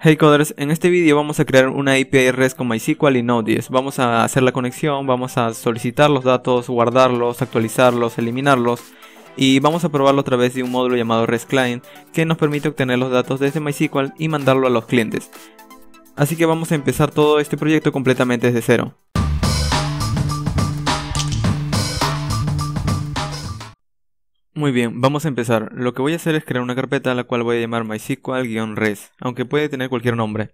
Hey coders, en este vídeo vamos a crear una API REST con MySQL y Node.js. Vamos a hacer la conexión, vamos a solicitar los datos, guardarlos, actualizarlos, eliminarlos y vamos a probarlo a través de un módulo llamado REST Client que nos permite obtener los datos desde MySQL y mandarlo a los clientes. Así que vamos a empezar todo este proyecto completamente desde cero. Muy bien, vamos a empezar. Lo que voy a hacer es crear una carpeta a la cual voy a llamar mysql-res, aunque puede tener cualquier nombre.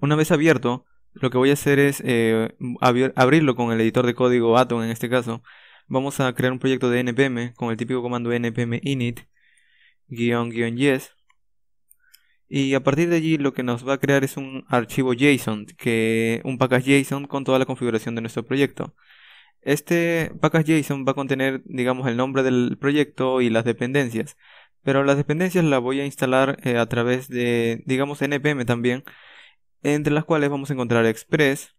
Una vez abierto, lo que voy a hacer es eh, abrirlo con el editor de código Atom en este caso. Vamos a crear un proyecto de npm con el típico comando npm init yes y a partir de allí lo que nos va a crear es un archivo JSON, que un package JSON con toda la configuración de nuestro proyecto. Este package.json va a contener, digamos, el nombre del proyecto y las dependencias. Pero las dependencias las voy a instalar eh, a través de, digamos, npm también, entre las cuales vamos a encontrar Express,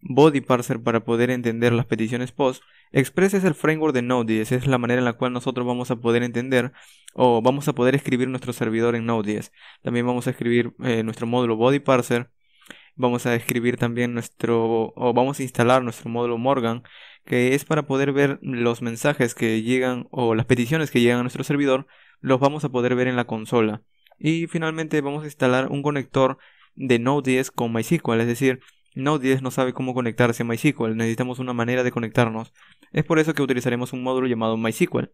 Body Parser para poder entender las peticiones post. Express es el framework de Node.js, es la manera en la cual nosotros vamos a poder entender o vamos a poder escribir nuestro servidor en Node.js. También vamos a escribir eh, nuestro módulo Body Parser vamos a escribir también nuestro o vamos a instalar nuestro módulo Morgan que es para poder ver los mensajes que llegan o las peticiones que llegan a nuestro servidor los vamos a poder ver en la consola y finalmente vamos a instalar un conector de Node.js con MySQL es decir Node.js no sabe cómo conectarse a MySQL necesitamos una manera de conectarnos es por eso que utilizaremos un módulo llamado MySQL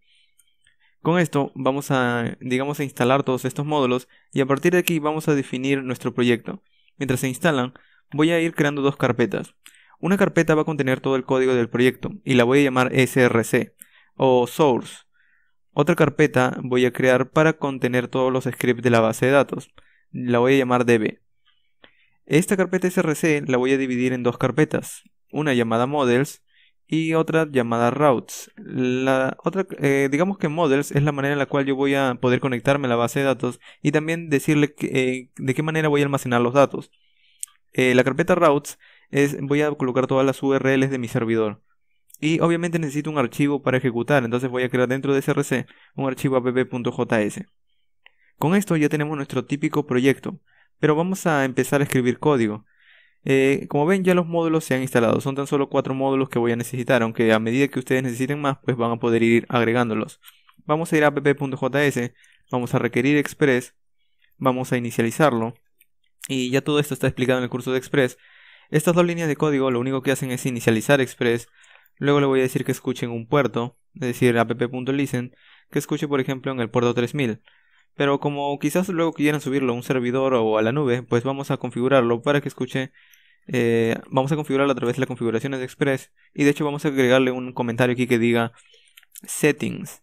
con esto vamos a digamos a instalar todos estos módulos y a partir de aquí vamos a definir nuestro proyecto Mientras se instalan, voy a ir creando dos carpetas. Una carpeta va a contener todo el código del proyecto y la voy a llamar src o source. Otra carpeta voy a crear para contener todos los scripts de la base de datos. La voy a llamar db. Esta carpeta src la voy a dividir en dos carpetas, una llamada models y otra llamada routes. La otra, eh, digamos que models es la manera en la cual yo voy a poder conectarme a la base de datos y también decirle eh, de qué manera voy a almacenar los datos. Eh, la carpeta routes es voy a colocar todas las URLs de mi servidor. Y obviamente necesito un archivo para ejecutar, entonces voy a crear dentro de src un archivo app.js. Con esto ya tenemos nuestro típico proyecto, pero vamos a empezar a escribir código. Eh, como ven ya los módulos se han instalado, son tan solo cuatro módulos que voy a necesitar, aunque a medida que ustedes necesiten más pues van a poder ir agregándolos. Vamos a ir a app.js, vamos a requerir Express, vamos a inicializarlo y ya todo esto está explicado en el curso de Express. Estas dos líneas de código lo único que hacen es inicializar Express, luego le voy a decir que escuche en un puerto, es decir app.listen, que escuche por ejemplo en el puerto 3000. Pero como quizás luego quieran subirlo a un servidor o a la nube, pues vamos a configurarlo para que escuche. Eh, vamos a configurarlo a través de las configuraciones de Express. Y de hecho vamos a agregarle un comentario aquí que diga settings.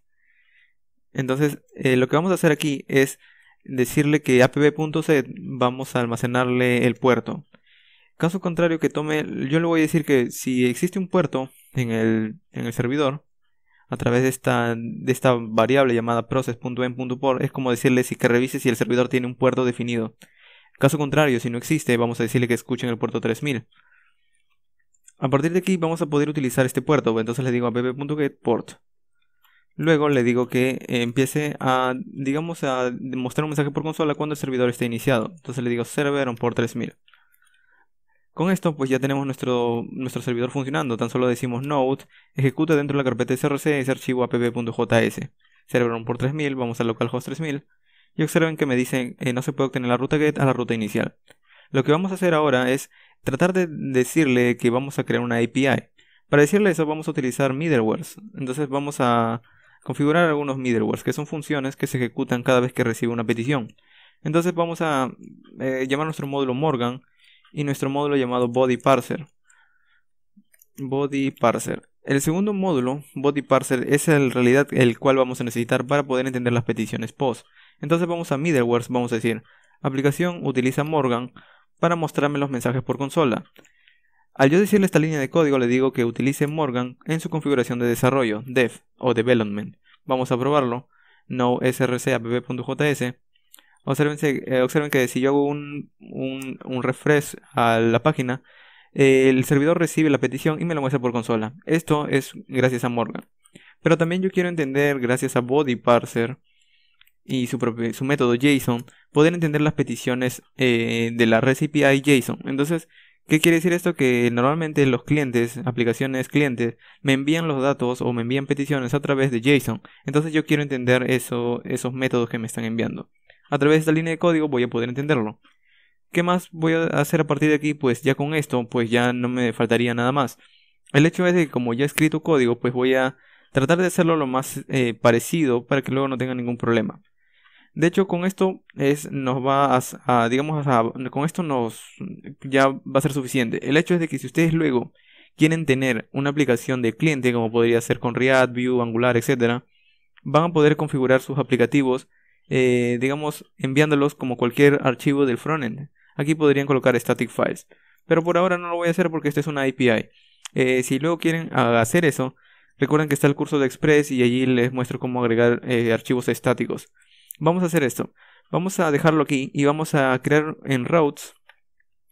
Entonces eh, lo que vamos a hacer aquí es decirle que app.set vamos a almacenarle el puerto. Caso contrario que tome, yo le voy a decir que si existe un puerto en el, en el servidor, a través de esta, de esta variable llamada process.en.port es como decirle si que revise si el servidor tiene un puerto definido. Caso contrario, si no existe, vamos a decirle que escuchen el puerto 3000. A partir de aquí vamos a poder utilizar este puerto, entonces le digo a port. Luego le digo que eh, empiece a, digamos, a mostrar un mensaje por consola cuando el servidor esté iniciado. Entonces le digo server on port 3000. Con esto pues ya tenemos nuestro, nuestro servidor funcionando, tan solo decimos node, ejecuta dentro de la carpeta src ese archivo app.js. Server por 3000, vamos al localhost 3000 y observen que me dicen eh, no se puede obtener la ruta get a la ruta inicial. Lo que vamos a hacer ahora es tratar de decirle que vamos a crear una API. Para decirle eso vamos a utilizar middlewares. Entonces vamos a configurar algunos middlewares, que son funciones que se ejecutan cada vez que recibe una petición. Entonces vamos a eh, llamar nuestro módulo Morgan y nuestro módulo llamado Body Parser. Body Parser. El segundo módulo, Body Parser, es en realidad el cual vamos a necesitar para poder entender las peticiones POST. Entonces vamos a Middleware, vamos a decir, aplicación utiliza Morgan para mostrarme los mensajes por consola. Al yo decirle esta línea de código le digo que utilice Morgan en su configuración de desarrollo, dev o development. Vamos a probarlo. No src app.js eh, observen que si yo hago un, refresh a la página, el servidor recibe la petición y me la muestra por consola. Esto es gracias a Morgan. Pero también yo quiero entender, gracias a Body Parser y su, su método JSON, poder entender las peticiones eh, de la recipe API JSON. Entonces, ¿Qué quiere decir esto? Que normalmente los clientes, aplicaciones clientes, me envían los datos o me envían peticiones a través de JSON. Entonces yo quiero entender eso, esos métodos que me están enviando a través de esta línea de código voy a poder entenderlo. ¿Qué más voy a hacer a partir de aquí? Pues ya con esto, pues ya no me faltaría nada más. El hecho es de que como ya he escrito código, pues voy a tratar de hacerlo lo más eh, parecido para que luego no tenga ningún problema. De hecho, con esto es, nos va a, digamos, con esto nos ya va a ser suficiente. El hecho es de que si ustedes luego quieren tener una aplicación de cliente, como podría ser con React, Vue, Angular, etc., van a poder configurar sus aplicativos eh, digamos, enviándolos como cualquier archivo del frontend. Aquí podrían colocar static files. Pero por ahora no lo voy a hacer porque esta es una API. Eh, si luego quieren hacer eso, recuerden que está el curso de Express y allí les muestro cómo agregar eh, archivos estáticos. Vamos a hacer esto. Vamos a dejarlo aquí y vamos a crear en routes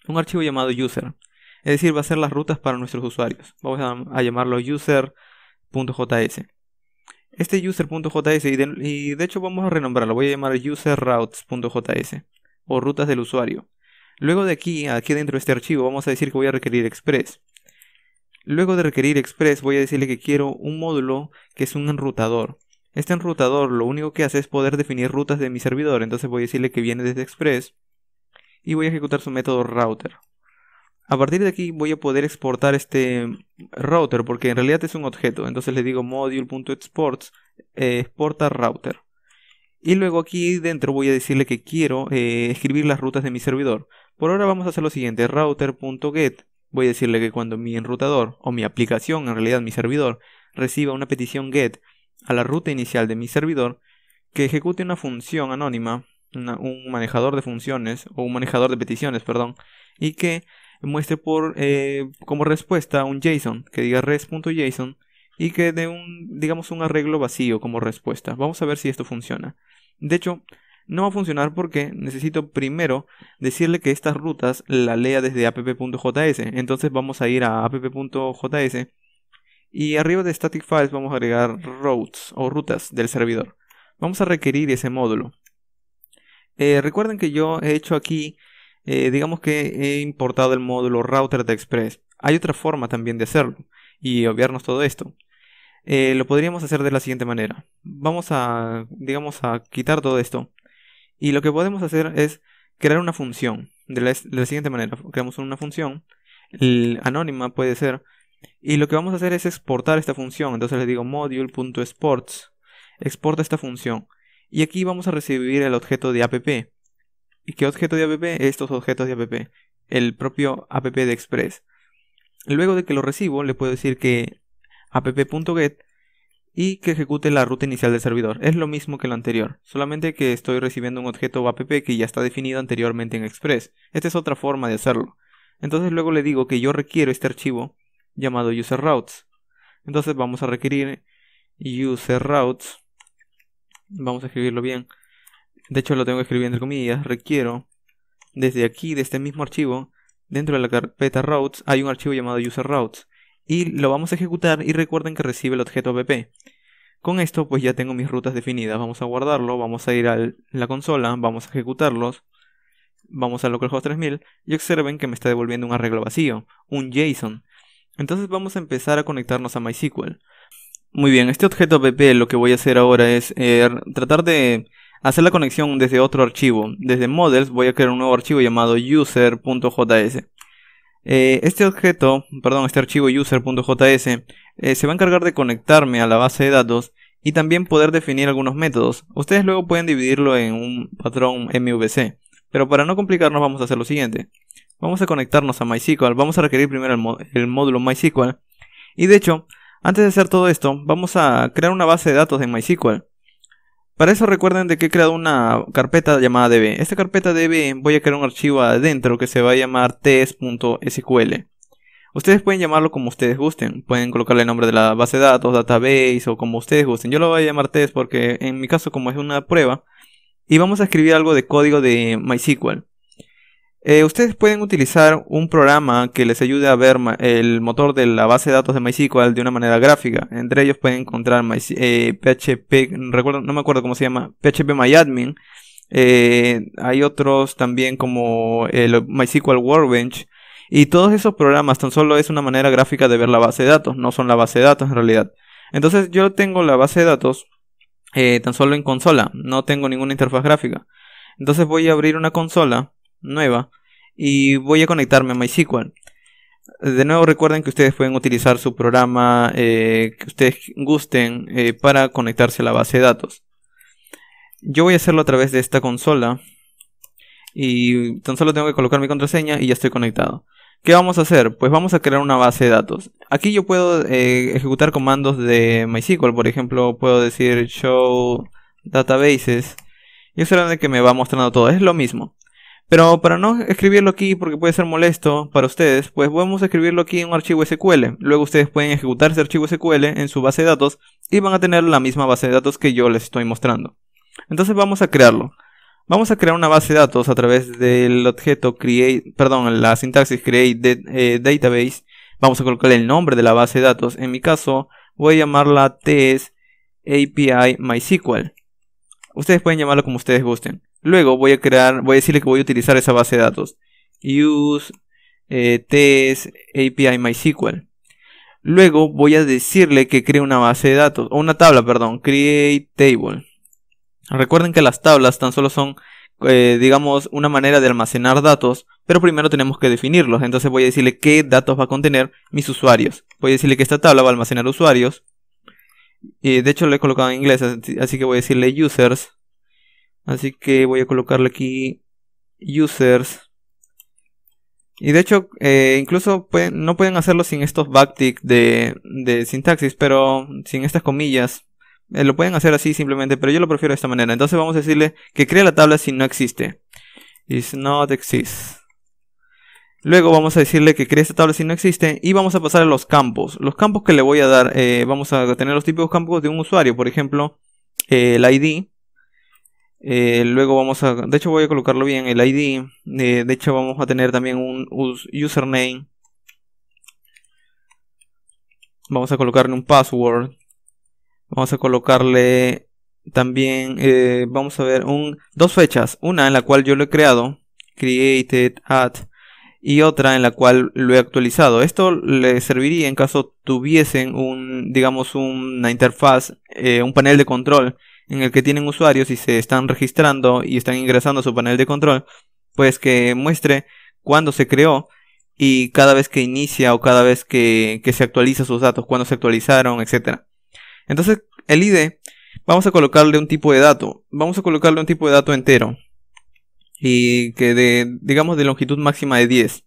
un archivo llamado user. Es decir, va a ser las rutas para nuestros usuarios. Vamos a llamarlo user.js este user.js y, de hecho vamos a renombrarlo, voy a llamar userroutes.js o rutas del usuario. Luego de aquí, aquí dentro de este archivo, vamos a decir que voy a requerir Express. Luego de requerir Express voy a decirle que quiero un módulo que es un enrutador. Este enrutador lo único que hace es poder definir rutas de mi servidor, entonces voy a decirle que viene desde Express y voy a ejecutar su método router. A partir de aquí voy a poder exportar este router porque en realidad es un objeto. Entonces le digo module.exports, eh, exporta router. Y luego aquí dentro voy a decirle que quiero eh, escribir las rutas de mi servidor. Por ahora vamos a hacer lo siguiente, router.get. Voy a decirle que cuando mi enrutador o mi aplicación, en realidad mi servidor, reciba una petición get a la ruta inicial de mi servidor, que ejecute una función anónima, un manejador de funciones o un manejador de peticiones, perdón, y que muestre por eh, como respuesta un JSON que diga res.json y que dé un digamos un arreglo vacío como respuesta. Vamos a ver si esto funciona. De hecho, no va a funcionar porque necesito primero decirle que estas rutas la lea desde app.js. Entonces vamos a ir a app.js y arriba de static files vamos a agregar routes o rutas del servidor. Vamos a requerir ese módulo. Eh, recuerden que yo he hecho aquí eh, digamos que he importado el módulo router de Express. Hay otra forma también de hacerlo y obviarnos todo esto. Eh, lo podríamos hacer de la siguiente manera. Vamos a, digamos, a quitar todo esto. Y lo que podemos hacer es crear una función. De la, siguiente manera, creamos una función. anónima puede ser. Y lo que vamos a hacer es exportar esta función. Entonces le digo module.exports. Exporta esta función. Y aquí vamos a recibir el objeto de app. ¿Y ¿Qué objeto de app? Estos objetos de app. El propio app de Express. Luego de que lo recibo, le puedo decir que app.get y que ejecute la ruta inicial del servidor. Es lo mismo que lo anterior, solamente que estoy recibiendo un objeto app que ya está definido anteriormente en Express. Esta es otra forma de hacerlo. Entonces luego le digo que yo requiero este archivo llamado user routes. Entonces vamos a requerir user routes. Vamos a escribirlo bien de hecho lo tengo escribiendo entre comillas, requiero desde aquí, de este mismo archivo, dentro de la carpeta routes, hay un archivo llamado user routes. Y lo vamos a ejecutar y recuerden que recibe el objeto app. Con esto pues ya tengo mis rutas definidas. Vamos a guardarlo, vamos a ir a la consola, vamos a ejecutarlos. Vamos a localhost 3000 y observen que me está devolviendo un arreglo vacío, un JSON. Entonces vamos a empezar a conectarnos a MySQL. Muy bien, este objeto app lo que voy a hacer ahora es eh, tratar de hacer la conexión desde otro archivo. Desde models voy a crear un nuevo archivo llamado user.js. Eh, este objeto, perdón, este archivo user.js eh, se va a encargar de conectarme a la base de datos y también poder definir algunos métodos. Ustedes luego pueden dividirlo en un patrón MVC, pero para no complicarnos vamos a hacer lo siguiente. Vamos a conectarnos a MySQL, vamos a requerir primero el, el módulo MySQL y de hecho, antes de hacer todo esto, vamos a crear una base de datos en MySQL. Para eso recuerden de que he creado una carpeta llamada db. Esta carpeta db voy a crear un archivo adentro que se va a llamar test.sql. Ustedes pueden llamarlo como ustedes gusten, pueden colocarle el nombre de la base de datos, database o como ustedes gusten. Yo lo voy a llamar test porque en mi caso como es una prueba y vamos a escribir algo de código de MySQL. Eh, ustedes pueden utilizar un programa que les ayude a ver el motor de la base de datos de MySQL de una manera gráfica. Entre ellos pueden encontrar PHP, eh, no me acuerdo cómo se llama, PHP MyAdmin. Eh, hay otros también como el MySQL Workbench. Y todos esos programas tan solo es una manera gráfica de ver la base de datos, no son la base de datos en realidad. Entonces yo tengo la base de datos tan solo en consola, no tengo ninguna interfaz gráfica. Entonces voy a abrir una consola nueva y voy a conectarme a MySQL. De nuevo recuerden que ustedes pueden utilizar su programa eh, que ustedes gusten eh, para conectarse a la base de datos. Yo voy a hacerlo a través de esta consola y tan solo tengo que colocar mi contraseña y ya estoy conectado. ¿Qué vamos a hacer? Pues vamos a crear una base de datos. Aquí yo puedo eh, ejecutar comandos de MySQL, por ejemplo, puedo decir show databases y eso es que me va mostrando todo, es lo mismo. Pero para no escribirlo aquí, porque puede ser molesto para ustedes, pues vamos a escribirlo aquí en un archivo SQL. Luego ustedes pueden ejecutar ese archivo SQL en su base de datos y van a tener la misma base de datos que yo les estoy mostrando. Entonces vamos a crearlo. Vamos a crear una base de datos a través del objeto create, perdón, la sintaxis create eh, database. Vamos a colocar el nombre de la base de datos. En mi caso, voy a llamarla tsapi API MySQL. Ustedes pueden llamarlo como ustedes gusten. Luego voy a crear, voy a decirle que voy a utilizar esa base de datos. Use eh, test API MySQL. Luego voy a decirle que cree una base de datos, o una tabla, perdón, create table. Recuerden que las tablas tan solo son, eh, digamos, una manera de almacenar datos, pero primero tenemos que definirlos. Entonces voy a decirle qué datos va a contener mis usuarios. Voy a decirle que esta tabla va a almacenar usuarios. Eh, de hecho, lo he colocado en inglés, así que voy a decirle users. Así que voy a colocarle aquí users. Y de hecho, eh, incluso no pueden hacerlo sin estos Backticks de, sintaxis, pero sin estas comillas. Eh, lo pueden hacer así simplemente, pero yo lo prefiero de esta manera. Entonces vamos a decirle que crea la tabla si no existe. Is not exist. Luego vamos a decirle que cree esta tabla si no existe y vamos a pasar a los campos. Los campos que le voy a dar, eh, vamos a tener los típicos campos de un usuario, por ejemplo, el ID, eh, luego vamos a, de hecho voy a colocarlo bien, el ID. Eh, de hecho vamos a tener también un username. Vamos a colocarle un password. Vamos a colocarle también, eh, vamos a ver, un, dos fechas. Una en la cual yo lo he creado, created at, y otra en la cual lo he actualizado. Esto le serviría en caso tuviesen un, digamos, una interfaz, un panel de control en el que tienen usuarios y se están registrando y están ingresando a su panel de control, pues que muestre cuándo se creó y cada vez que inicia o cada vez que, se actualiza sus datos, cuándo se actualizaron, etc. Entonces, el ID, vamos a colocarle un tipo de dato, vamos a colocarle un tipo de dato entero y que de, digamos, de longitud máxima de 10,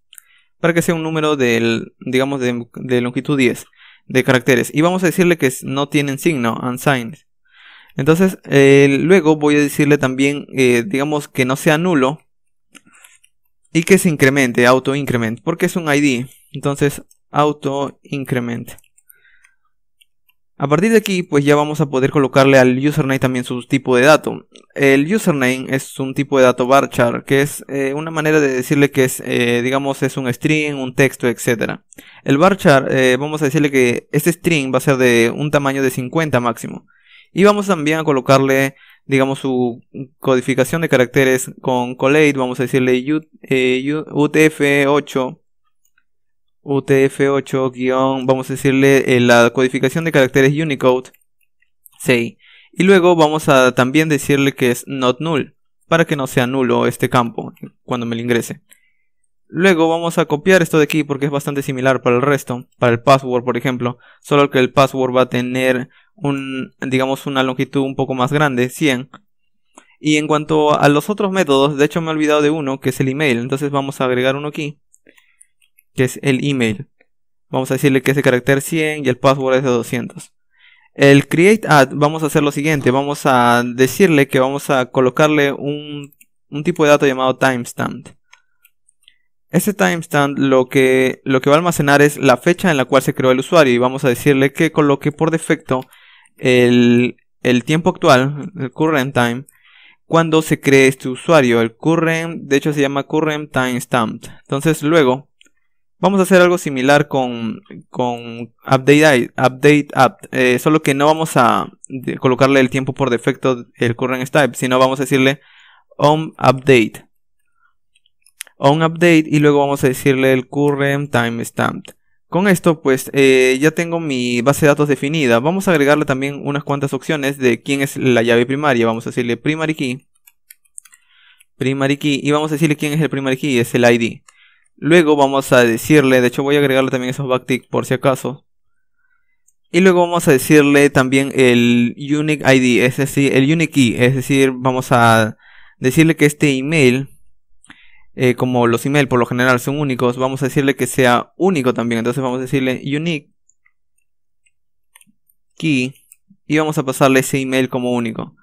para que sea un número del, digamos, de, de longitud 10 de caracteres. Y vamos a decirle que no tienen signo, unsigned. Entonces, eh, luego voy a decirle también, eh, digamos, que no sea nulo y que se incremente, auto increment, porque es un ID. Entonces, auto increment. A partir de aquí, pues ya vamos a poder colocarle al username también su tipo de dato. El username es un tipo de dato varchar, que es eh, una manera de decirle que es, digamos, es un string, un texto, etc. El varchar, chart, vamos a decirle que este string va a ser de un tamaño de 50 máximo. Y vamos también a colocarle, digamos, su codificación de caracteres con collate. Vamos a decirle UTF8. UTF8 guión, vamos a decirle eh, la codificación de caracteres Unicode 6. Y luego vamos a también decirle que es not null, para que no sea nulo este campo cuando me lo ingrese. Luego vamos a copiar esto de aquí porque es bastante similar para el resto, para el password por ejemplo, solo que el password va a tener un, digamos, una longitud un poco más grande, 100. Y en cuanto a los otros métodos, de hecho me he olvidado de uno, que es el email. Entonces vamos a agregar uno aquí, que es el email. Vamos a decirle que ese carácter 100 y el password es de 200. El create ad, vamos a hacer lo siguiente. Vamos a decirle que vamos a colocarle un, tipo de dato llamado timestamp. ese timestamp lo que, lo que va a almacenar es la fecha en la cual se creó el usuario y vamos a decirle que coloque por defecto el, tiempo actual, el current time, cuando se cree este usuario. El current, de hecho se llama current timestamp. Entonces luego vamos a hacer algo similar con, update, update eh, solo que no vamos a colocarle el tiempo por defecto el current type, sino vamos a decirle on update. On update y luego vamos a decirle el current timestamp. Con esto, pues eh, ya tengo mi base de datos definida. Vamos a agregarle también unas cuantas opciones de quién es la llave primaria. Vamos a decirle primary key. Primary key. Y vamos a decirle quién es el primary key. Es el ID. Luego vamos a decirle, de hecho voy a agregarle también esos backtick por si acaso. Y luego vamos a decirle también el unique ID, es decir, el unique key. Es decir, vamos a decirle que este email eh, como los emails por lo general son únicos, vamos a decirle que sea único también. Entonces vamos a decirle unique key y vamos a pasarle ese email como único.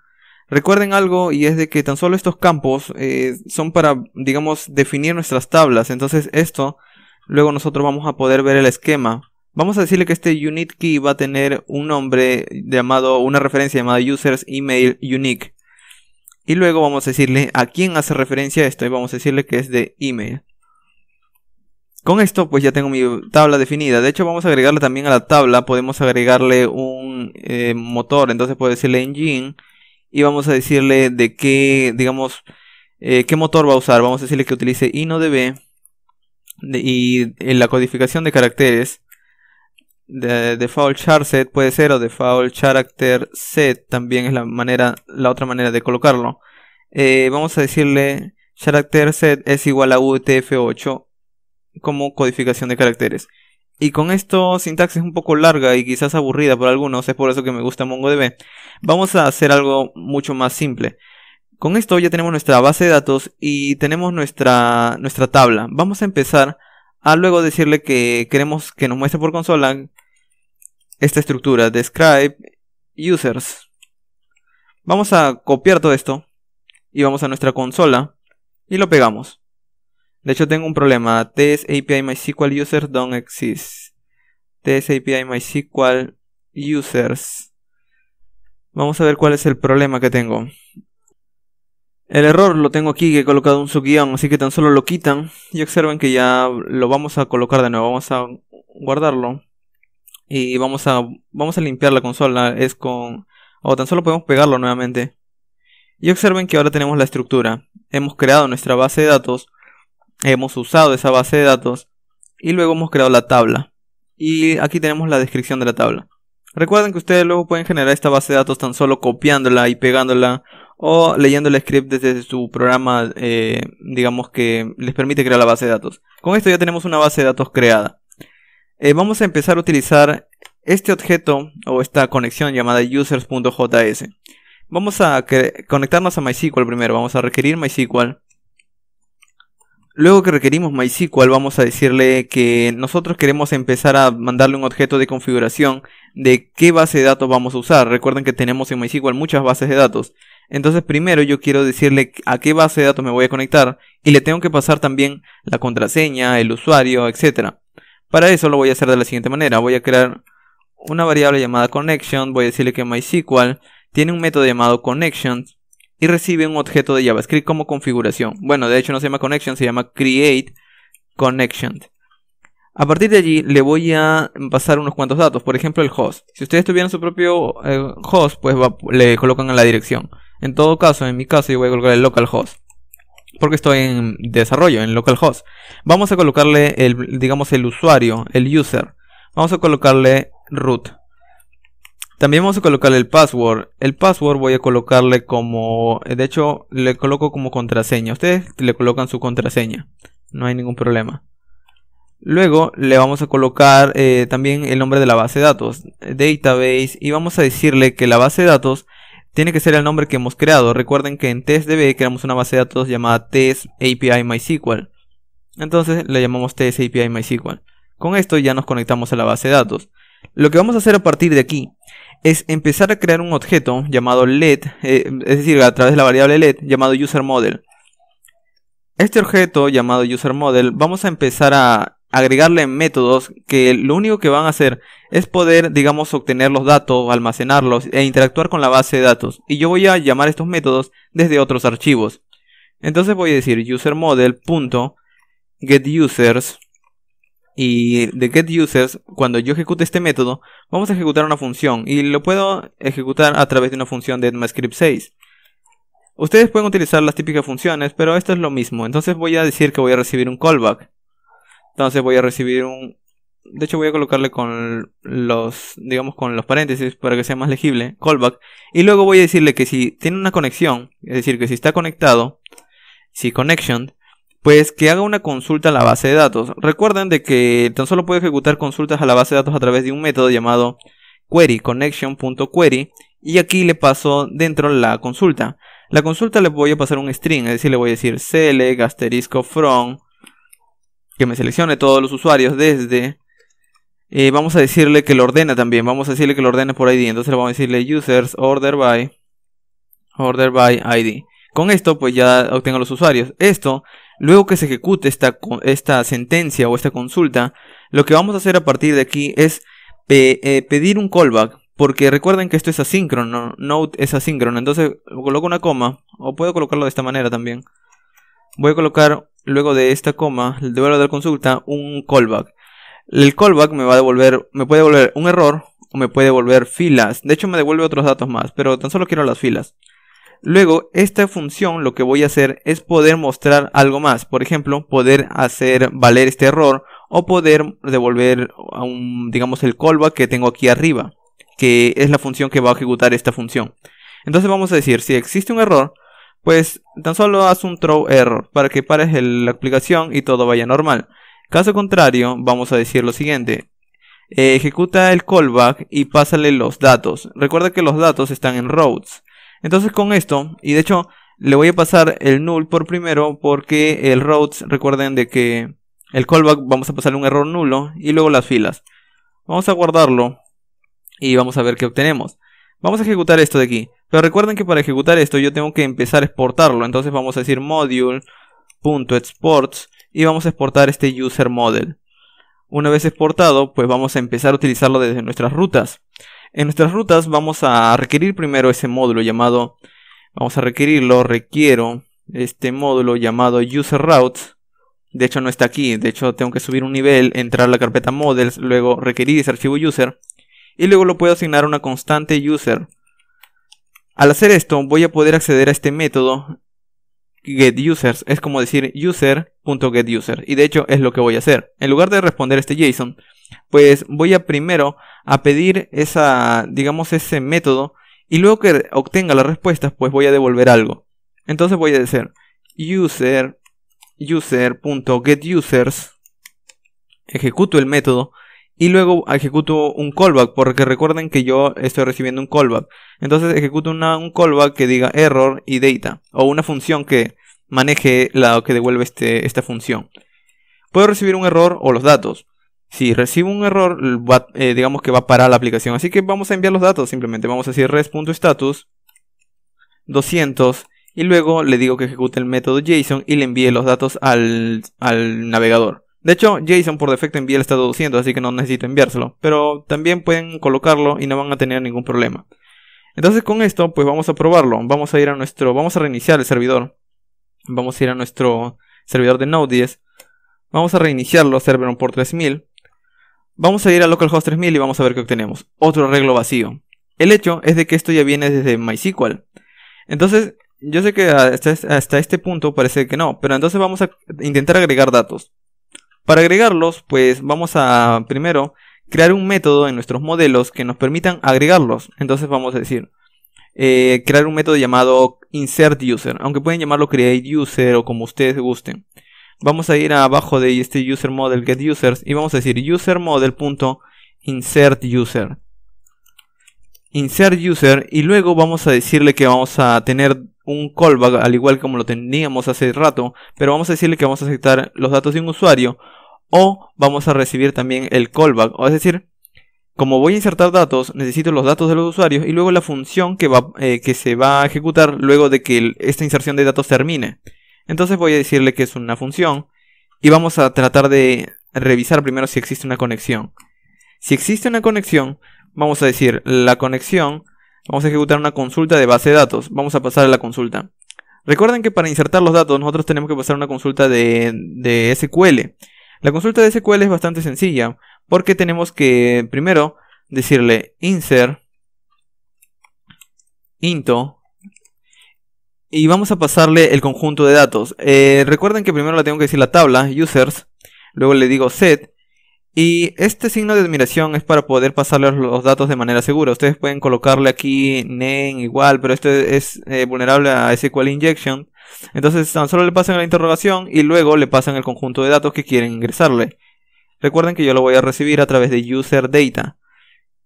Recuerden algo y es de que tan solo estos campos eh, son para, digamos, definir nuestras tablas. Entonces esto, luego nosotros vamos a poder ver el esquema. Vamos a decirle que este unique key va a tener un nombre llamado, una referencia llamada users email unique. Y luego vamos a decirle a quién hace referencia esto y vamos a decirle que es de email. Con esto pues ya tengo mi tabla definida. De hecho vamos a agregarle también a la tabla, podemos agregarle un eh, motor, entonces puedo decirle engine y vamos a decirle de qué, digamos, eh, qué motor va a usar. Vamos a decirle que utilice INODB. y en eh, la codificación de caracteres de default char set puede ser o default character set también es la manera la otra manera de colocarlo eh, vamos a decirle character set es igual a utf8 como codificación de caracteres y con esto sintaxis un poco larga y quizás aburrida por algunos es por eso que me gusta MongoDB vamos a hacer algo mucho más simple con esto ya tenemos nuestra base de datos y tenemos nuestra nuestra tabla vamos a empezar a luego decirle que queremos que nos muestre por consola esta estructura, describe users. Vamos a copiar todo esto y vamos a nuestra consola y lo pegamos. De hecho tengo un problema, test API MySQL users don't exist. Test API users. Vamos a ver cuál es el problema que tengo. El error lo tengo aquí que he colocado un subguión, así que tan solo lo quitan y observen que ya lo vamos a colocar de nuevo, vamos a guardarlo y vamos a, vamos a limpiar la consola. Es con... o tan solo podemos pegarlo nuevamente. Y observen que ahora tenemos la estructura. Hemos creado nuestra base de datos, hemos usado esa base de datos y luego hemos creado la tabla. Y aquí tenemos la descripción de la tabla. Recuerden que ustedes luego pueden generar esta base de datos tan solo copiándola y pegándola o leyendo el script desde su programa, eh, digamos que les permite crear la base de datos. Con esto ya tenemos una base de datos creada. Eh, vamos a empezar a utilizar este objeto o esta conexión llamada users.js. Vamos a conectarnos a MySQL primero, vamos a requerir MySQL. Luego que requerimos MySQL vamos a decirle que nosotros queremos empezar a mandarle un objeto de configuración de qué base de datos vamos a usar. Recuerden que tenemos en MySQL muchas bases de datos. Entonces primero yo quiero decirle a qué base de datos me voy a conectar y le tengo que pasar también la contraseña, el usuario, etcétera. Para eso lo voy a hacer de la siguiente manera. Voy a crear una variable llamada connection. Voy a decirle que MySQL tiene un método llamado connection y recibe un objeto de JavaScript como configuración. Bueno, de hecho no se llama connection, se llama create connection. A partir de allí le voy a pasar unos cuantos datos, por ejemplo el host. Si ustedes tuvieran su propio eh, host, pues le colocan en la dirección. En todo caso, en mi caso yo voy a colocar el localhost porque estoy en desarrollo, en localhost. Vamos a colocarle el, digamos, el usuario, el user. Vamos a colocarle root. También vamos a colocarle el password. El password voy a colocarle como, eh, de hecho, le coloco como contraseña. Ustedes le colocan su contraseña. No hay ningún problema. Luego le vamos a colocar eh, también el nombre de la base de datos, database, y vamos a decirle que la base de datos tiene que ser el nombre que hemos creado. Recuerden que en TestDB creamos una base de datos llamada Test MySQL. Entonces le llamamos Test MySQL. Con esto ya nos conectamos a la base de datos. Lo que vamos a hacer a partir de aquí es empezar a crear un objeto llamado LED, eh, es decir, a través de la variable LED llamado userModel Este objeto llamado userModel vamos a empezar a agregarle métodos que lo único que van a hacer es poder, digamos, obtener los datos, almacenarlos e interactuar con la base de datos. Y yo voy a llamar estos métodos desde otros archivos. Entonces voy a decir userModel.getUsers y de getUsers, cuando yo ejecute este método, vamos a ejecutar una función y lo puedo ejecutar a través de una función de script 6. Ustedes pueden utilizar las típicas funciones, pero esto es lo mismo. Entonces voy a decir que voy a recibir un callback. Entonces voy a recibir un... De hecho voy a colocarle con los, digamos, con los paréntesis para que sea más legible, callback. Y luego voy a decirle que si tiene una conexión, es decir, que si está conectado, si connection, pues que haga una consulta a la base de datos. Recuerden de que tan solo puede ejecutar consultas a la base de datos a través de un método llamado query, connection.query, y aquí le paso dentro la consulta. La consulta le voy a pasar un string, es decir, le voy a decir select asterisco from que me seleccione todos los usuarios desde... Eh, vamos a decirle que lo ordena también. Vamos a decirle que lo ordena por ID. Entonces le vamos a decirle users order by order by ID. Con esto pues ya obtengo los usuarios. Esto, luego que se ejecute esta, esta sentencia o esta consulta, lo que vamos a hacer a partir de aquí es eh, pedir un callback. Porque recuerden que esto es asíncrono, Note es asíncrono. Entonces coloco una coma o puedo colocarlo de esta manera también. Voy a colocar luego de esta coma, le de consulta, un callback. El callback me va a devolver, me puede devolver un error o me puede devolver filas. De hecho, me devuelve otros datos más, pero tan solo quiero las filas. Luego, esta función lo que voy a hacer es poder mostrar algo más. Por ejemplo, poder hacer valer este error o poder devolver, a un, digamos, el callback que tengo aquí arriba, que es la función que va a ejecutar esta función. Entonces vamos a decir, si existe un error, pues tan solo haz un throw error para que pares la aplicación y todo vaya normal. Caso contrario, vamos a decir lo siguiente. Eh, ejecuta el callback y pásale los datos. Recuerda que los datos están en roads. Entonces con esto, y de hecho le voy a pasar el null por primero porque el roads, recuerden de que el callback vamos a pasarle un error nulo y luego las filas. Vamos a guardarlo y vamos a ver qué obtenemos. Vamos a ejecutar esto de aquí. Pero recuerden que para ejecutar esto yo tengo que empezar a exportarlo. Entonces vamos a decir module.exports y vamos a exportar este user model. Una vez exportado, pues vamos a empezar a utilizarlo desde nuestras rutas. En nuestras rutas vamos a requerir primero ese módulo llamado, vamos a requerirlo, requiero este módulo llamado user routes. De hecho no está aquí, de hecho tengo que subir un nivel, entrar a la carpeta models, luego requerir ese archivo user y luego lo puedo asignar a una constante user al hacer esto voy a poder acceder a este método getUsers, es como decir user.getUser y de hecho es lo que voy a hacer. En lugar de responder este JSON, pues voy a primero a pedir esa, digamos, ese método y luego que obtenga la respuesta, pues voy a devolver algo. Entonces voy a decir user user.getUsers ejecuto el método y luego ejecuto un callback, porque recuerden que yo estoy recibiendo un callback. Entonces ejecuto un callback que diga error y data, o una función que maneje la que devuelve este, esta función. Puedo recibir un error o los datos. Si recibo un error, eh, digamos que va a parar la aplicación. Así que vamos a enviar los datos, simplemente vamos a decir res.status 200 y luego le digo que ejecute el método JSON y le envíe los datos al, al navegador. De hecho, JSON por defecto envía el estado 200, así que no necesito enviárselo. Pero también pueden colocarlo y no van a tener ningún problema. Entonces con esto, pues vamos a probarlo. Vamos a ir a nuestro, vamos a reiniciar el servidor. Vamos a ir a nuestro servidor de Node.js. Vamos a reiniciarlo, server por 3000. Vamos a ir a localhost 3000 y vamos a ver qué obtenemos. Otro arreglo vacío. El hecho es de que esto ya viene desde MySQL. Entonces, yo sé que hasta este punto parece que no, pero entonces vamos a intentar agregar datos. Para agregarlos, pues vamos a primero crear un método en nuestros modelos que nos permitan agregarlos. Entonces vamos a decir, eh, crear un método llamado insertUser, aunque pueden llamarlo createUser o como ustedes gusten. Vamos a ir abajo de este user model y vamos a decir userModel.insertUser. InsertUser y luego vamos a decirle que vamos a tener un callback al igual como lo teníamos hace rato, pero vamos a decirle que vamos a aceptar los datos de un usuario o vamos a recibir también el callback, o es decir, como voy a insertar datos, necesito los datos de los usuarios y luego la función que, va, eh, que se va a ejecutar luego de que esta inserción de datos termine. Entonces voy a decirle que es una función y vamos a tratar de revisar primero si existe una conexión. Si existe una conexión, vamos a decir la conexión, vamos a ejecutar una consulta de base de datos, vamos a pasar a la consulta. Recuerden que para insertar los datos nosotros tenemos que pasar una consulta de, de SQL. La consulta de SQL es bastante sencilla, porque tenemos que primero decirle insert into y vamos a pasarle el conjunto de datos. Eh, recuerden que primero le tengo que decir la tabla, users, luego le digo set, y este signo de admiración es para poder pasarle los datos de manera segura. Ustedes pueden colocarle aquí name igual, pero esto es eh, vulnerable a SQL injection. Entonces tan solo le pasan la interrogación y luego le pasan el conjunto de datos que quieren ingresarle. Recuerden que yo lo voy a recibir a través de user data.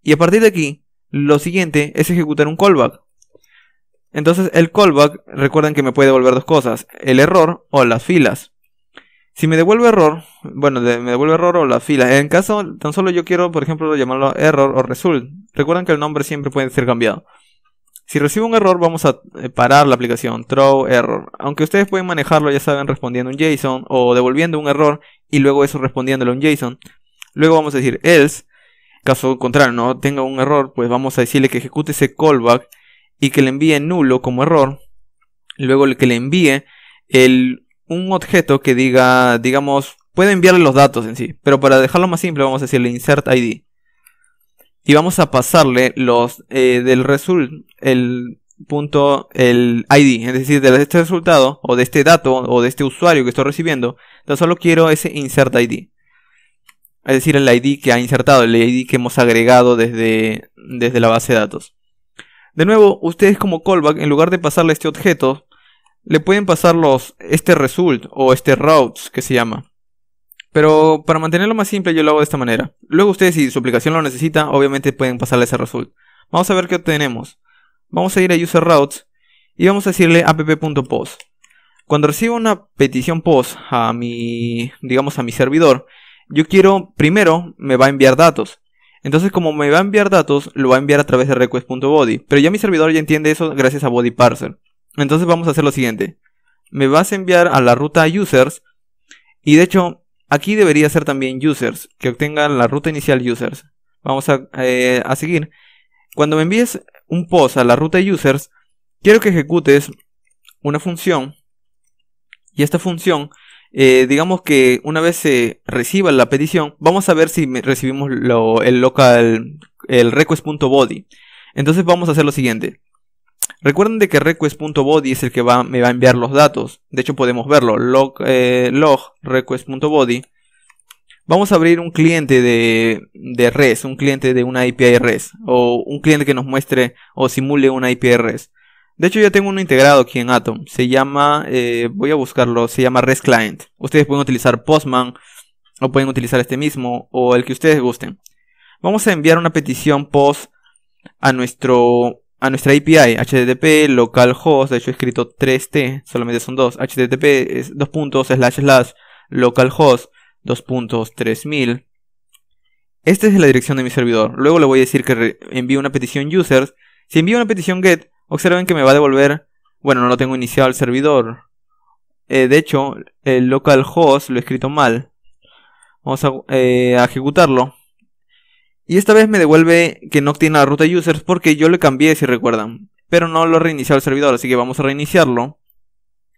Y a partir de aquí, lo siguiente es ejecutar un callback. Entonces el callback, recuerden que me puede devolver dos cosas, el error o las filas. Si me devuelve error, bueno, me devuelve error o las filas. En caso, tan solo yo quiero, por ejemplo, llamarlo error o result. Recuerden que el nombre siempre puede ser cambiado. Si recibe un error, vamos a eh, parar la aplicación throw error. Aunque ustedes pueden manejarlo, ya saben, respondiendo un JSON o devolviendo un error y luego eso respondiéndolo en un JSON. Luego vamos a decir else, caso contrario, no tenga un error, pues vamos a decirle que ejecute ese callback y que le envíe nulo como error. Luego que le envíe un objeto que diga, digamos, puede enviarle los datos en sí, pero para dejarlo más simple vamos a decirle insert ID. Y vamos a pasarle los eh, del result el punto, el ID, es decir, de este resultado o de este dato o de este usuario que estoy recibiendo, Yo solo quiero ese insert ID. Es decir, el ID que ha insertado, el ID que hemos agregado desde, desde la base de datos. De nuevo, ustedes como callback, en lugar de pasarle este objeto, le pueden pasar los, este result o este routes que se llama. Pero para mantenerlo más simple yo lo hago de esta manera. Luego ustedes si su aplicación lo necesita, obviamente pueden pasarle ese result. Vamos a ver qué obtenemos. Vamos a ir a user routes y vamos a decirle app.post. Cuando recibo una petición POST a mi, digamos, a mi servidor, yo quiero, primero, me va a enviar datos. Entonces, como me va a enviar datos, lo va a enviar a través de request.body. Pero ya mi servidor ya entiende eso gracias a body parser. Entonces vamos a hacer lo siguiente. Me vas a enviar a la ruta users. Y de hecho, aquí debería ser también users. Que obtenga la ruta inicial users. Vamos a, eh, a seguir. Cuando me envíes un post a la ruta users, quiero que ejecutes una función y esta función, eh, digamos que una vez se reciba la petición, vamos a ver si recibimos el local, el request.body. Entonces vamos a hacer lo siguiente. Recuerden de que request.body es el que va, me va a enviar los datos. De hecho podemos verlo. Log, eh, log request.body vamos a abrir un cliente de, de REST, un cliente de una API res o un cliente que nos muestre o simule una API res. De hecho, yo tengo uno integrado aquí en Atom. Se llama, eh, voy a buscarlo, se llama res Client. Ustedes pueden utilizar Postman, o pueden utilizar este mismo, o el que ustedes gusten. Vamos a enviar una petición POST a, nuestro, a nuestra API, http localhost, de hecho he escrito 3t, solamente son dos, http dos puntos, slash slash localhost 2.3000 Esta es la dirección de mi servidor. Luego le voy a decir que envíe una petición users. Si envío una petición get, observen que me va a devolver. Bueno, no lo tengo iniciado el servidor. Eh, de hecho, el localhost lo he escrito mal. Vamos eh, a, ejecutarlo. Y esta vez me devuelve que no tiene la ruta users porque yo le cambié, si recuerdan. Pero no lo he reiniciado el servidor, así que vamos a reiniciarlo.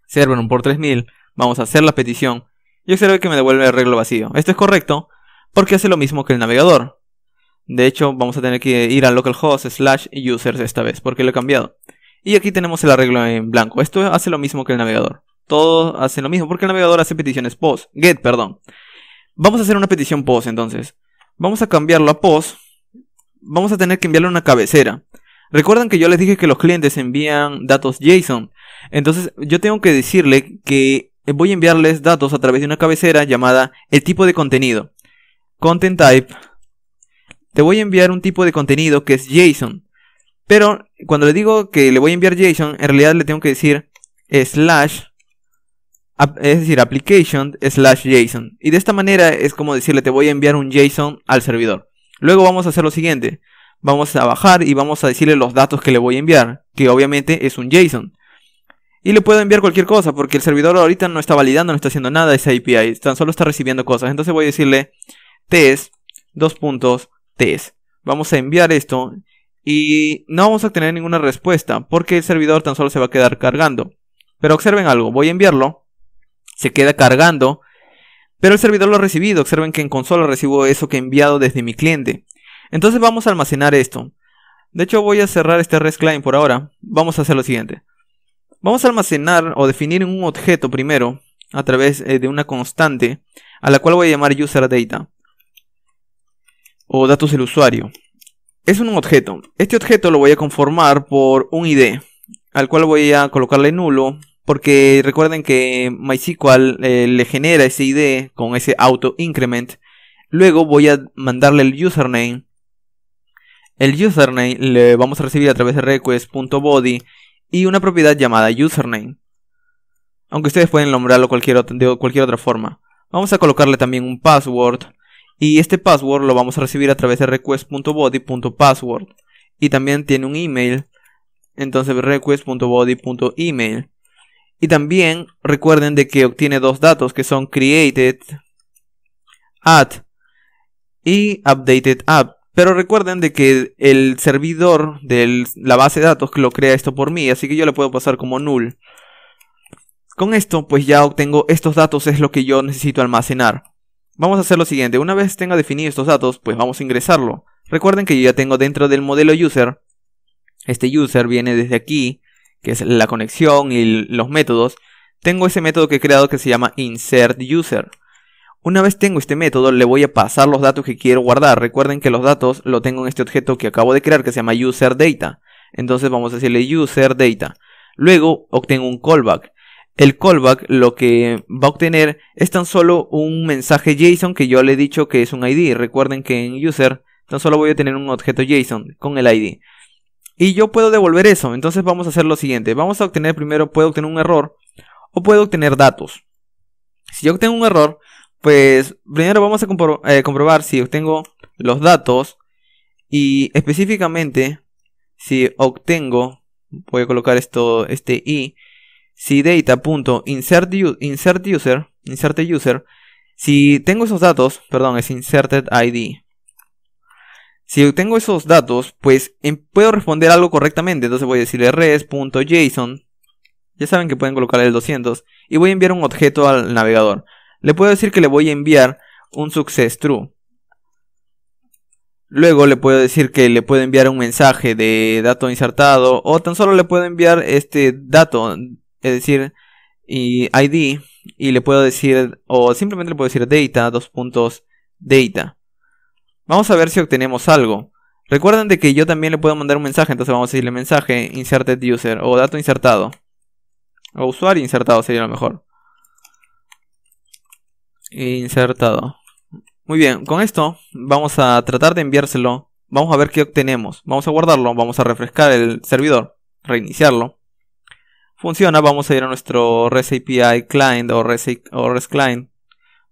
Server por 3000. Vamos a hacer la petición y observe que me devuelve el arreglo vacío. Esto es correcto porque hace lo mismo que el navegador. De hecho, vamos a tener que ir a localhost slash users esta vez porque lo he cambiado. Y aquí tenemos el arreglo en blanco. Esto hace lo mismo que el navegador. Todo hace lo mismo porque el navegador hace peticiones post, get, perdón. Vamos a hacer una petición post entonces. Vamos a cambiarlo a post. Vamos a tener que enviarle una cabecera. Recuerdan que yo les dije que los clientes envían datos JSON. Entonces yo tengo que decirle que eh, voy a enviarles datos a través de una cabecera llamada el tipo de contenido. Content type. Te voy a enviar un tipo de contenido que es JSON. Pero cuando le digo que le voy a enviar JSON, en realidad le tengo que decir eh, slash, es decir, application slash JSON. Y de esta manera es como decirle te voy a enviar un JSON al servidor. Luego vamos a hacer lo siguiente. Vamos a bajar y vamos a decirle los datos que le voy a enviar, que obviamente es un JSON. Y le puedo enviar cualquier cosa, porque el servidor ahorita no está validando, no está haciendo nada esa API, tan solo está recibiendo cosas. Entonces voy a decirle test, e dos puntos, test. E vamos a enviar esto y no vamos a tener ninguna respuesta, porque el servidor tan solo se va a quedar cargando. Pero observen algo, voy a enviarlo, se queda cargando, pero el servidor lo ha recibido. Observen que en consola recibo eso que he enviado desde mi cliente. Entonces vamos a almacenar esto. De hecho voy a cerrar este REST client por ahora. Vamos a hacer lo siguiente. Vamos a almacenar o definir un objeto primero a través eh, de una constante a la cual voy a llamar userData o datos del usuario. Es un objeto. Este objeto lo voy a conformar por un ID al cual voy a colocarle nulo porque recuerden que MySQL eh, le genera ese ID con ese auto increment. Luego voy a mandarle el username. El username le vamos a recibir a través de request.body y una propiedad llamada username. Aunque ustedes pueden nombrarlo cualquier de cualquier otra forma. Vamos a colocarle también un password. Y este password lo vamos a recibir a través de request.body.password. Y también tiene un email. Entonces request.body.email. Y también recuerden de que obtiene dos datos que son created at y updated app. Pero recuerden de que el servidor de la base de datos lo crea esto por mí, así que yo le puedo pasar como null. Con esto pues ya obtengo estos datos, es lo que yo necesito almacenar. Vamos a hacer lo siguiente, una vez tenga definido estos datos, pues vamos a ingresarlo. Recuerden que yo ya tengo dentro del modelo user, este user viene desde aquí, que es la conexión y los métodos. Tengo ese método que he creado que se llama insert user. Una vez tengo este método, le voy a pasar los datos que quiero guardar. Recuerden que los datos lo tengo en este objeto que acabo de crear que se llama user data. Entonces vamos a decirle user data. Luego obtengo un callback. El callback lo que va a obtener es tan solo un mensaje JSON que yo le he dicho que es un ID. Recuerden que en user tan solo voy a tener un objeto JSON con el ID. Y yo puedo devolver eso. Entonces vamos a hacer lo siguiente. Vamos a obtener primero, puedo obtener un error o puedo obtener datos. Si yo obtengo un error, pues primero vamos a eh, comprobar si obtengo los datos y específicamente si obtengo, voy a colocar esto, este i, si data.insert insert user, insert user, si tengo esos datos, perdón, es inserted id. Si obtengo esos datos, pues em, puedo responder algo correctamente. Entonces voy a decirle res.json. Ya saben que pueden colocar el 200. Y voy a enviar un objeto al navegador le puedo decir que le voy a enviar un success true. Luego le puedo decir que le puedo enviar un mensaje de dato insertado o tan solo le puedo enviar este dato, es decir, ID y le puedo decir o simplemente le puedo decir data dos puntos data. Vamos a ver si obtenemos algo. Recuerden de que yo también le puedo mandar un mensaje, entonces vamos a decirle mensaje inserted user o dato insertado o usuario insertado sería lo mejor insertado. Muy bien, con esto vamos a tratar de enviárselo. Vamos a ver qué obtenemos. Vamos a guardarlo, vamos a refrescar el servidor, reiniciarlo. Funciona, vamos a ir a nuestro REST API client o REST, client.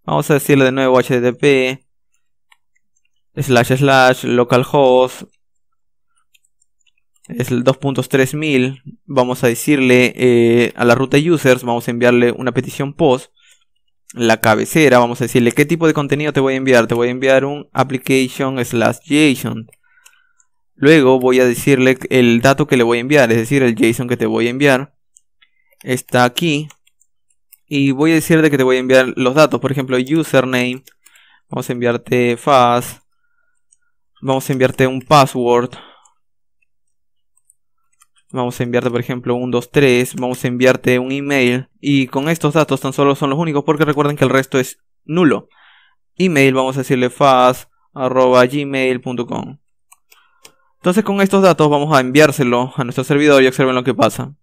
Vamos a decirle de nuevo http slash slash localhost es el 2.3000 vamos a decirle eh, a la ruta users vamos a enviarle una petición post la cabecera, vamos a decirle qué tipo de contenido te voy a enviar. Te voy a enviar un application slash JSON. Luego voy a decirle el dato que le voy a enviar, es decir, el JSON que te voy a enviar. Está aquí. Y voy a decirle que te voy a enviar los datos. Por ejemplo, username. Vamos a enviarte fast. Vamos a enviarte un password vamos a enviarte por ejemplo un 2-3. vamos a enviarte un email y con estos datos tan solo son los únicos porque recuerden que el resto es nulo. Email vamos a decirle fast@gmail.com. Entonces con estos datos vamos a enviárselo a nuestro servidor y observen lo que pasa.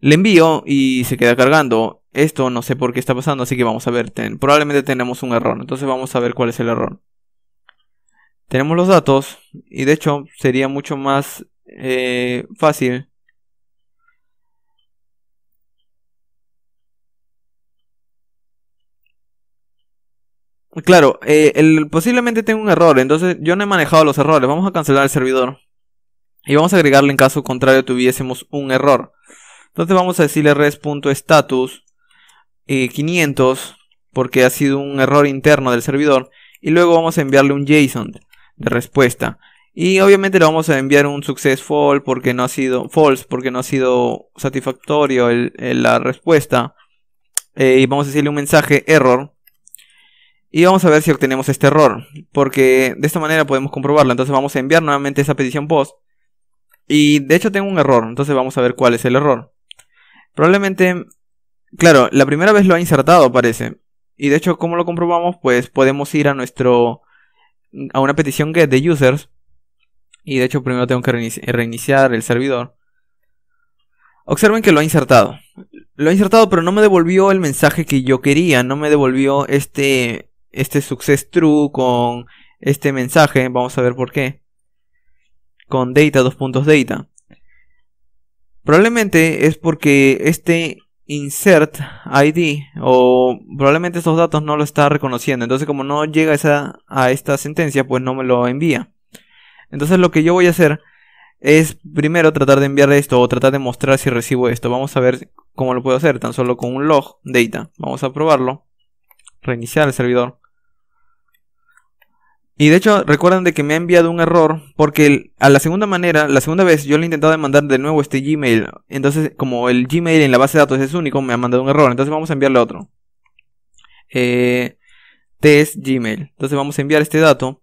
Le envío y se queda cargando. Esto no sé por qué está pasando, así que vamos a ver. probablemente tenemos un error. Entonces vamos a ver cuál es el error. Tenemos los datos y de hecho sería mucho más eh, fácil. Claro, eh, posiblemente tenga un error, entonces yo no he manejado los errores. Vamos a cancelar el servidor. Y vamos a agregarle en caso contrario tuviésemos un error. Entonces vamos a decirle res.status 500 eh, porque ha sido un error interno del servidor. Y luego vamos a enviarle un JSON de respuesta. Y obviamente le vamos a enviar un successful porque no ha sido false porque no ha sido satisfactorio el, la respuesta. Eh, y vamos a decirle un mensaje error. Y vamos a ver si obtenemos este error. Porque de esta manera podemos comprobarlo. Entonces vamos a enviar nuevamente esa petición post. Y de hecho tengo un error. Entonces vamos a ver cuál es el error. Probablemente, claro, la primera vez lo ha insertado parece. Y de hecho, ¿cómo lo comprobamos? Pues podemos ir a nuestro... a una petición get de users y de hecho primero tengo que reiniciar el servidor. Observen que lo ha insertado. Lo ha insertado pero no me devolvió el mensaje que yo quería. No me devolvió este, este success true con este mensaje. Vamos a ver por qué. Con data, dos puntos data. Probablemente es porque este insert ID o probablemente estos datos no lo está reconociendo. Entonces como no llega esa, a esta sentencia pues no me lo envía. Entonces lo que yo voy a hacer es primero tratar de enviar esto o tratar de mostrar si recibo esto. Vamos a ver cómo lo puedo hacer, tan solo con un log data. Vamos a probarlo. Reiniciar el servidor. Y de hecho, recuerden de que me ha enviado un error porque a la segunda manera, la segunda vez yo le he intentado mandar de nuevo este Gmail. Entonces, como el Gmail en la base de datos es único, me ha mandado un error. Entonces vamos a enviarle otro. Eh, test Gmail. Entonces vamos a enviar este dato.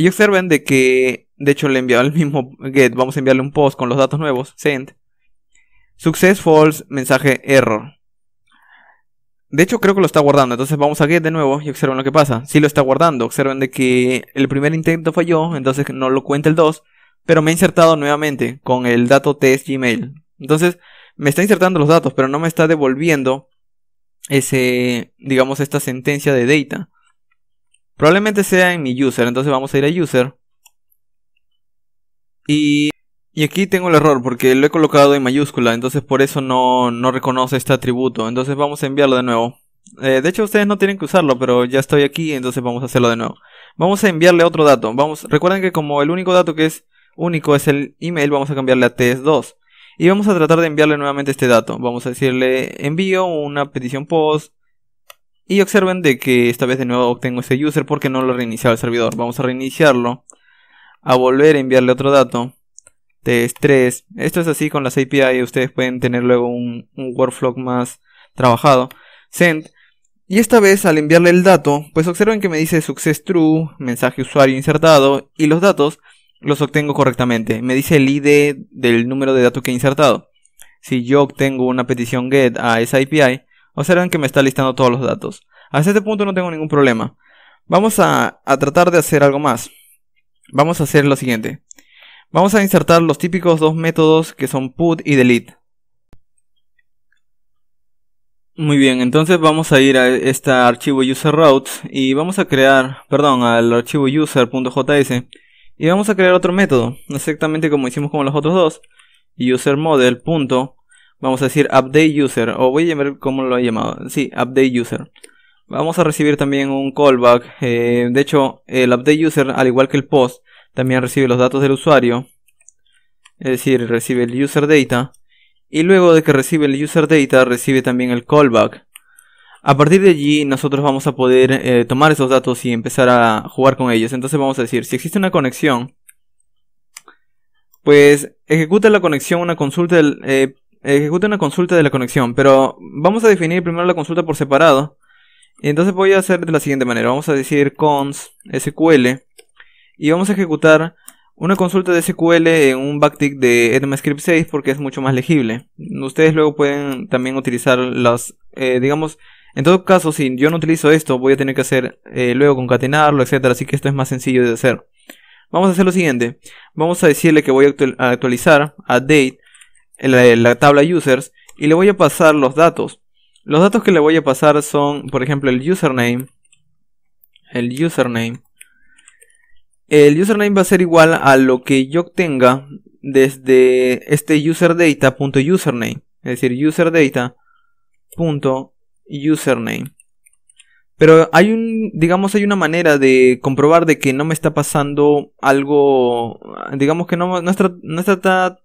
Y observen de que, de hecho, le envió al el mismo get, vamos a enviarle un post con los datos nuevos, send. Success false, mensaje error. De hecho, creo que lo está guardando. Entonces vamos a get de nuevo y observen lo que pasa. Si lo está guardando. Observen de que el primer intento falló, entonces no lo cuenta el 2. Pero me ha insertado nuevamente con el dato test Gmail. Entonces me está insertando los datos, pero no me está devolviendo ese, digamos, esta sentencia de data. Probablemente sea en mi user, entonces vamos a ir a user. Y, y aquí tengo el error porque lo he colocado en mayúscula, entonces por eso no, no reconoce este atributo. Entonces vamos a enviarlo de nuevo. Eh, de hecho ustedes no tienen que usarlo, pero ya estoy aquí, entonces vamos a hacerlo de nuevo. Vamos a enviarle otro dato. Vamos, recuerden que como el único dato que es único es el email, vamos a cambiarle a TS2. Y vamos a tratar de enviarle nuevamente este dato. Vamos a decirle envío una petición post y observen de que esta vez de nuevo obtengo ese user porque no lo ha reiniciado el servidor. Vamos a reiniciarlo. A volver a enviarle otro dato. Test 3. Esto es así con las API. Ustedes pueden tener luego un, un workflow más trabajado. Send. Y esta vez al enviarle el dato, pues observen que me dice success true, mensaje usuario insertado y los datos los obtengo correctamente. Me dice el ID del número de datos que he insertado. Si yo obtengo una petición get a esa API, Observen que me está listando todos los datos. Hasta este punto no tengo ningún problema. Vamos a, tratar de hacer algo más. Vamos a hacer lo siguiente. Vamos a insertar los típicos dos métodos que son put y delete. Muy bien, entonces vamos a ir a este archivo user routes y vamos a crear, perdón, al archivo user.js y vamos a crear otro método, exactamente como hicimos con los otros dos, user Vamos a decir update user, o voy a llamar cómo lo he llamado, sí, update user. Vamos a recibir también un callback, eh, de hecho el update user al igual que el post también recibe los datos del usuario, es decir, recibe el user data, y luego de que recibe el user data recibe también el callback. A partir de allí nosotros vamos a poder eh, tomar esos datos y empezar a jugar con ellos. Entonces vamos a decir, si existe una conexión, pues ejecuta la conexión una consulta del, eh, Ejecuta una consulta de la conexión, pero vamos a definir primero la consulta por separado. Entonces voy a hacer de la siguiente manera. Vamos a decir cons SQL y vamos a ejecutar una consulta de SQL en un backtick de script 6 porque es mucho más legible. Ustedes luego pueden también utilizar las, eh, digamos, en todo caso, si yo no utilizo esto, voy a tener que hacer eh, luego concatenarlo, etcétera. Así que esto es más sencillo de hacer. Vamos a hacer lo siguiente. Vamos a decirle que voy a actualizar a date la, la tabla users y le voy a pasar los datos. Los datos que le voy a pasar son, por ejemplo, el username. El username. El username va a ser igual a lo que yo obtenga desde este userdata.username. Es decir, userdata.username. Pero hay un, digamos, hay una manera de comprobar de que no me está pasando algo, digamos que no, no está, no está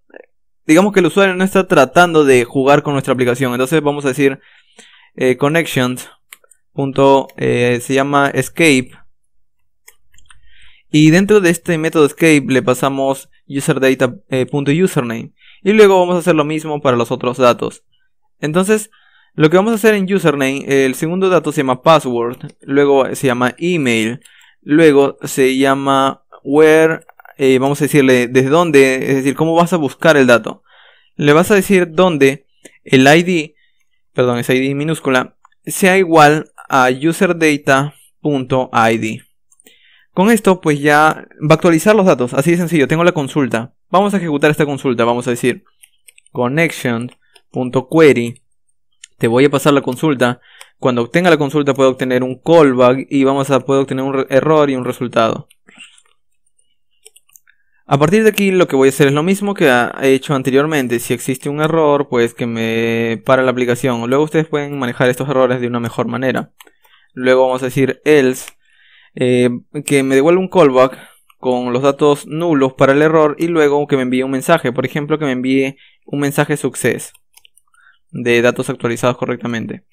digamos que el usuario no está tratando de jugar con nuestra aplicación. Entonces vamos a decir eh, connections. Punto, eh, se llama escape. Y dentro de este método escape le pasamos userdata.username. Eh, y luego vamos a hacer lo mismo para los otros datos. Entonces, lo que vamos a hacer en username, el segundo dato se llama password, luego se llama email, luego se llama where eh, vamos a decirle desde dónde, es decir, cómo vas a buscar el dato. Le vas a decir dónde el ID, perdón, es ID minúscula, sea igual a userdata.id. Con esto, pues ya va a actualizar los datos. Así de sencillo, tengo la consulta. Vamos a ejecutar esta consulta, vamos a decir connection.query. Te voy a pasar la consulta. Cuando obtenga la consulta puedo obtener un callback y vamos a poder obtener un error y un resultado. A partir de aquí lo que voy a hacer es lo mismo que he hecho anteriormente. Si existe un error, pues que me para la aplicación. Luego ustedes pueden manejar estos errores de una mejor manera. Luego vamos a decir else, eh, que me devuelva un callback con los datos nulos para el error y luego que me envíe un mensaje. Por ejemplo, que me envíe un mensaje success de datos actualizados correctamente.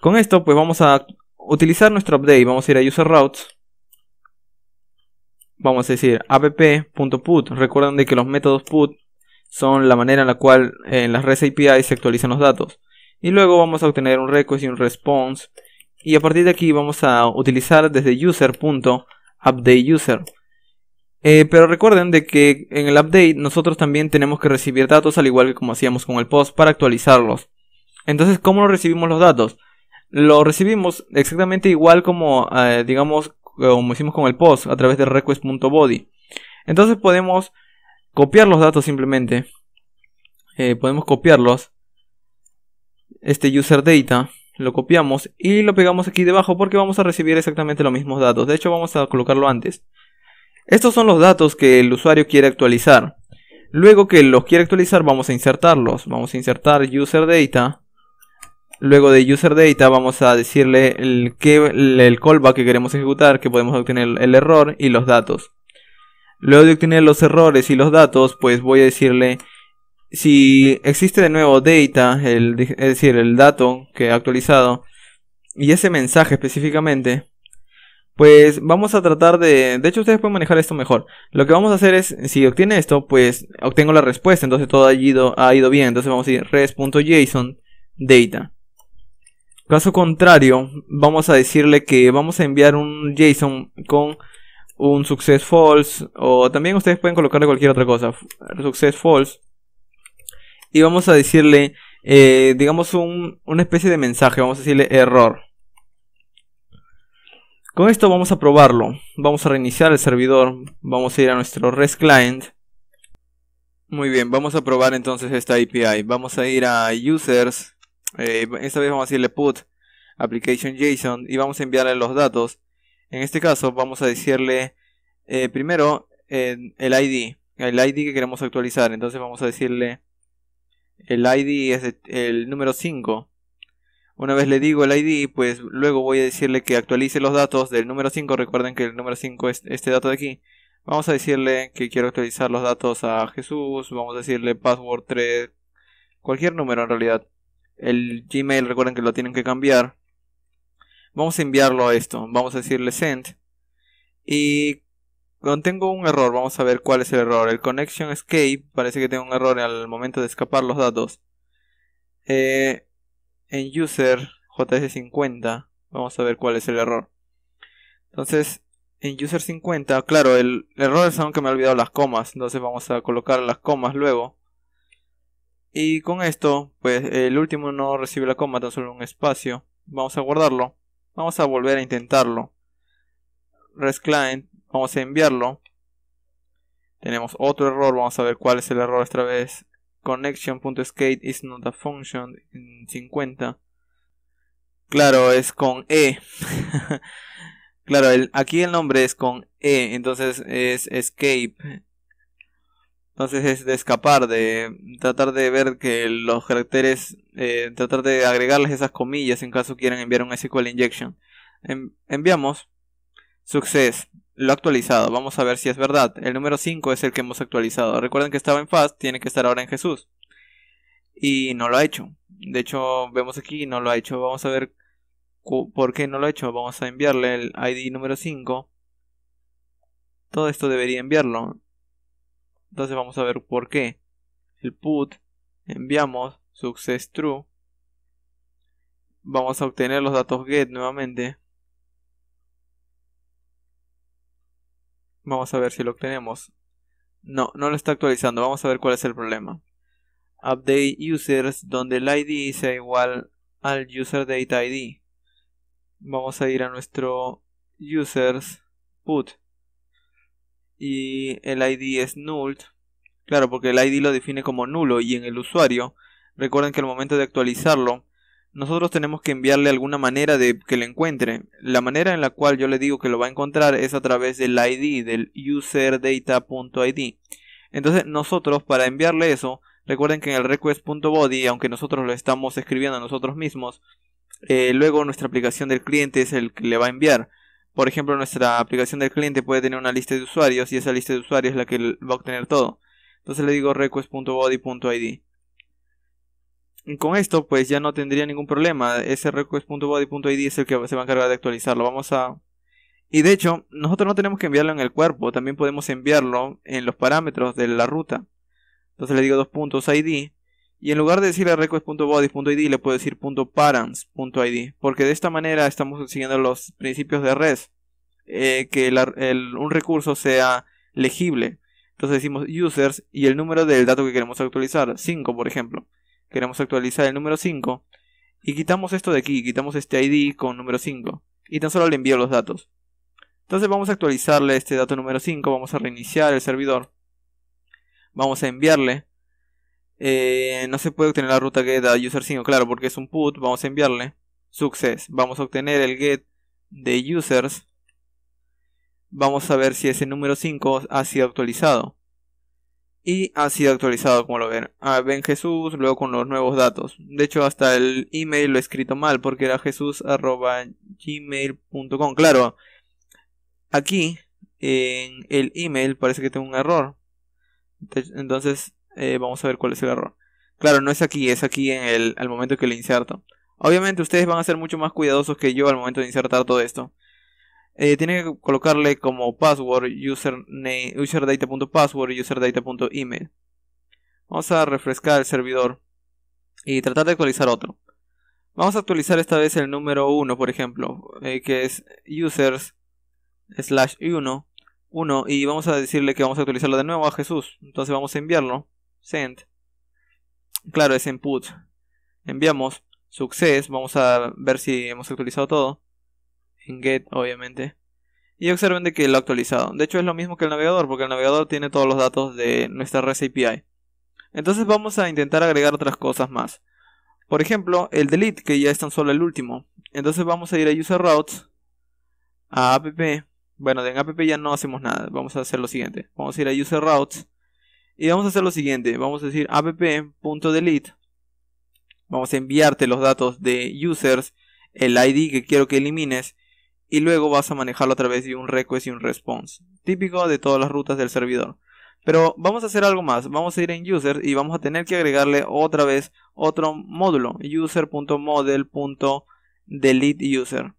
Con esto, pues vamos a utilizar nuestro update. Vamos a ir a user routes vamos a decir app.put. Recuerden de que los métodos put son la manera en la cual en eh, las redes API se actualizan los datos. Y luego vamos a obtener un request y un response. Y a partir de aquí vamos a utilizar desde user.updateUser. Eh, pero recuerden de que en el update nosotros también tenemos que recibir datos al igual que como hacíamos con el post para actualizarlos. Entonces, ¿cómo recibimos los datos? Lo recibimos exactamente igual como, eh, digamos, como hicimos con el post, a través de request.body. Entonces podemos copiar los datos simplemente. Eh, podemos copiarlos. Este user data lo copiamos y lo pegamos aquí debajo porque vamos a recibir exactamente los mismos datos. De hecho, vamos a colocarlo antes. Estos son los datos que el usuario quiere actualizar. Luego que los quiere actualizar, vamos a insertarlos. Vamos a insertar user data Luego de user data vamos a decirle el, que, el callback que queremos ejecutar, que podemos obtener el error y los datos. Luego de obtener los errores y los datos, pues voy a decirle si existe de nuevo data, es decir, el dato que ha actualizado, y ese mensaje específicamente, pues vamos a tratar de... De hecho, ustedes pueden manejar esto mejor. Lo que vamos a hacer es, si obtiene esto, pues obtengo la respuesta. Entonces todo ha ido, ha ido bien. Entonces vamos a ir res.json data. Caso contrario, vamos a decirle que vamos a enviar un JSON con un success false o también ustedes pueden colocarle cualquier otra cosa, success false. Y vamos a decirle, eh, digamos, una especie de mensaje, vamos a decirle error. Con esto vamos a probarlo, vamos a reiniciar el servidor, vamos a ir a nuestro REST client. Muy bien, vamos a probar entonces esta API, vamos a ir a users eh, esta vez vamos a decirle put application JSON y vamos a enviarle los datos. En este caso vamos a decirle eh, primero eh, el ID, el ID que queremos actualizar. Entonces vamos a decirle el ID es el número 5. Una vez le digo el ID, pues luego voy a decirle que actualice los datos del número 5. Recuerden que el número 5 es este dato de aquí. Vamos a decirle que quiero actualizar los datos a Jesús. Vamos a decirle password 3. Cualquier número en realidad el Gmail recuerden que lo tienen que cambiar. Vamos a enviarlo a esto, vamos a decirle send. Y tengo un error, vamos a ver cuál es el error. El connection escape, parece que tengo un error al momento de escapar los datos. Eh, en user JS50, vamos a ver cuál es el error. Entonces, en user 50, claro, el error es aunque me he olvidado las comas, entonces vamos a colocar las comas luego. Y con esto, pues el último no recibe la coma, tan solo un espacio. Vamos a guardarlo. Vamos a volver a intentarlo. Resclient. vamos a enviarlo. Tenemos otro error, vamos a ver cuál es el error esta vez. Connection.skate is not a function 50. Claro, es con E. claro, aquí el nombre es con E, entonces es escape. Entonces es de escapar, de tratar de ver que los caracteres, eh, tratar de agregarles esas comillas en caso quieran enviar un SQL injection. Em, enviamos success, lo actualizado, vamos a ver si es verdad. El número 5 es el que hemos actualizado. Recuerden que estaba en fast, tiene que estar ahora en Jesús. Y no lo ha hecho. De hecho, vemos aquí, no lo ha hecho. Vamos a ver por qué no lo ha hecho. Vamos a enviarle el ID número 5. Todo esto debería enviarlo entonces vamos a ver por qué. El put, enviamos success true. Vamos a obtener los datos get nuevamente. Vamos a ver si lo obtenemos. No, no lo está actualizando. Vamos a ver cuál es el problema. Update users donde el ID sea igual al user data ID. Vamos a ir a nuestro users put y el ID es null. Claro, porque el ID lo define como nulo y en el usuario, recuerden que al momento de actualizarlo, nosotros tenemos que enviarle alguna manera de que le encuentre. La manera en la cual yo le digo que lo va a encontrar es a través del ID, del userdata.id. Entonces nosotros para enviarle eso, recuerden que en el request.body, aunque nosotros lo estamos escribiendo nosotros mismos, eh, luego nuestra aplicación del cliente es el que le va a enviar. Por ejemplo, nuestra aplicación del cliente puede tener una lista de usuarios y esa lista de usuarios es la que va a obtener todo. Entonces le digo request.body.id. Con esto pues ya no tendría ningún problema. Ese request.body.id es el que se va a encargar de actualizarlo. Vamos a... Y de hecho, nosotros no tenemos que enviarlo en el cuerpo, también podemos enviarlo en los parámetros de la ruta. Entonces le digo dos puntos ID y en lugar de decirle request.bodies.id, le puedo decir .parents.id, porque de esta manera estamos siguiendo los principios de res, eh, que un recurso sea legible. Entonces decimos users y el número del dato que queremos actualizar, 5 por ejemplo. Queremos actualizar el número 5 y quitamos esto de aquí, quitamos este ID con número 5 y tan solo le envío los datos. Entonces vamos a actualizarle este dato número 5, vamos a reiniciar el servidor, vamos a enviarle eh, no se puede obtener la ruta get a user5, claro, porque es un put, vamos a enviarle success, vamos a obtener el get de users, vamos a ver si ese número 5 ha sido actualizado. Y ha sido actualizado, como lo ven. Ah, ven Jesús, luego con los nuevos datos. De hecho, hasta el email lo he escrito mal, porque era jesús.gmail.com. Claro, aquí en el email parece que tengo un error. Entonces, eh, vamos a ver cuál es el error. Claro, no es aquí, es aquí en el, al momento que le inserto. Obviamente ustedes van a ser mucho más cuidadosos que yo al momento de insertar todo esto. Eh, tienen que colocarle como password username, userdata.password, userdata.email. Vamos a refrescar el servidor y tratar de actualizar otro. Vamos a actualizar esta vez el número 1, por ejemplo, eh, que es users slash 1 y vamos a decirle que vamos a actualizarlo de nuevo a Jesús. Entonces vamos a enviarlo send. Claro, es input. Enviamos success, vamos a ver si hemos actualizado todo. En get, obviamente. Y observen de que lo ha actualizado. De hecho, es lo mismo que el navegador, porque el navegador tiene todos los datos de nuestra REST API. Entonces vamos a intentar agregar otras cosas más. Por ejemplo, el delete, que ya es tan solo el último. Entonces vamos a ir a user routes, a app. Bueno, en app ya no hacemos nada. Vamos a hacer lo siguiente. Vamos a ir a user routes y vamos a hacer lo siguiente, vamos a decir app.delete, vamos a enviarte los datos de users, el ID que quiero que elimines, y luego vas a manejarlo a través de un request y un response, típico de todas las rutas del servidor. Pero vamos a hacer algo más, vamos a ir en users y vamos a tener que agregarle otra vez otro módulo, user.model.deleteUser.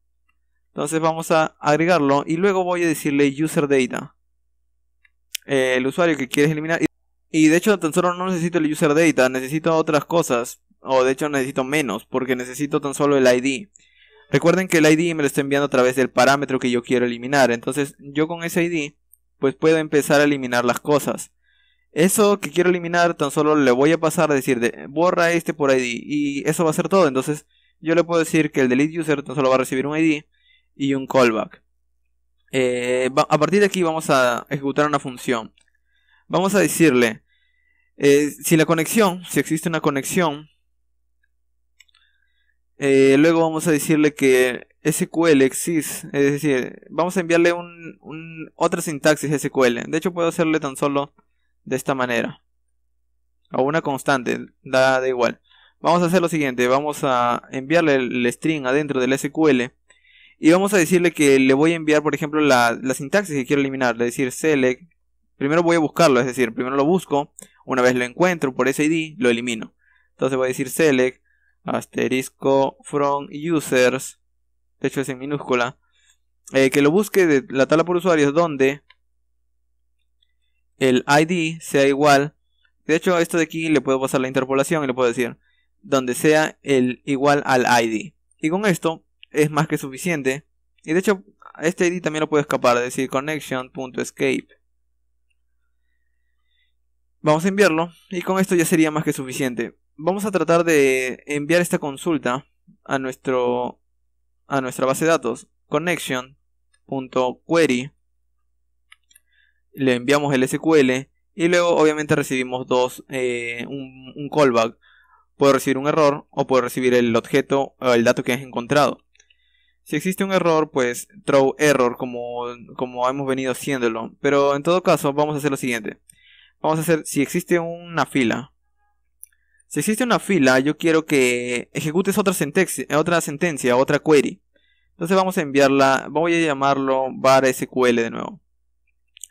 Entonces vamos a agregarlo y luego voy a decirle user data. Eh, el usuario que quieres eliminar. Y de hecho tan solo no necesito el user data, necesito otras cosas. O de hecho necesito menos, porque necesito tan solo el ID. Recuerden que el ID me lo está enviando a través del parámetro que yo quiero eliminar. Entonces yo con ese ID pues puedo empezar a eliminar las cosas. Eso que quiero eliminar tan solo le voy a pasar a decir de, borra este por ID y eso va a ser todo. Entonces yo le puedo decir que el delete user tan solo va a recibir un ID y un callback. Eh, a partir de aquí vamos a ejecutar una función. Vamos a decirle, eh, si la conexión, si existe una conexión, eh, luego vamos a decirle que SQL existe, es decir, vamos a enviarle un, otra sintaxis SQL. De hecho, puedo hacerle tan solo de esta manera. O una constante, da, da igual. Vamos a hacer lo siguiente, vamos a enviarle el string adentro del SQL y vamos a decirle que le voy a enviar, por ejemplo, la, la sintaxis que quiero eliminar, es decir, select primero voy a buscarlo, es decir, primero lo busco, una vez lo encuentro por ese ID, lo elimino. Entonces voy a decir select asterisco from users, de hecho es en minúscula, eh, que lo busque de la tabla por usuarios donde el ID sea igual. De hecho, esto de aquí le puedo pasar la interpolación y le puedo decir donde sea el igual al ID. Y con esto es más que suficiente. Y de hecho, este ID también lo puedo escapar, es decir, connection.escape Vamos a enviarlo y con esto ya sería más que suficiente. Vamos a tratar de enviar esta consulta a nuestro a nuestra base de datos connection.query. Le enviamos el SQL y luego obviamente recibimos dos eh, un, callback. Puedo recibir un error o puedo recibir el objeto o el dato que has encontrado. Si existe un error, pues throw error como, como hemos venido haciéndolo. Pero en todo caso, vamos a hacer lo siguiente. Vamos a hacer, si existe una fila. Si existe una fila, yo quiero que ejecutes otra sentencia, otra, sentencia, otra query. Entonces vamos a enviarla, voy a llamarlo Bar SQL de nuevo.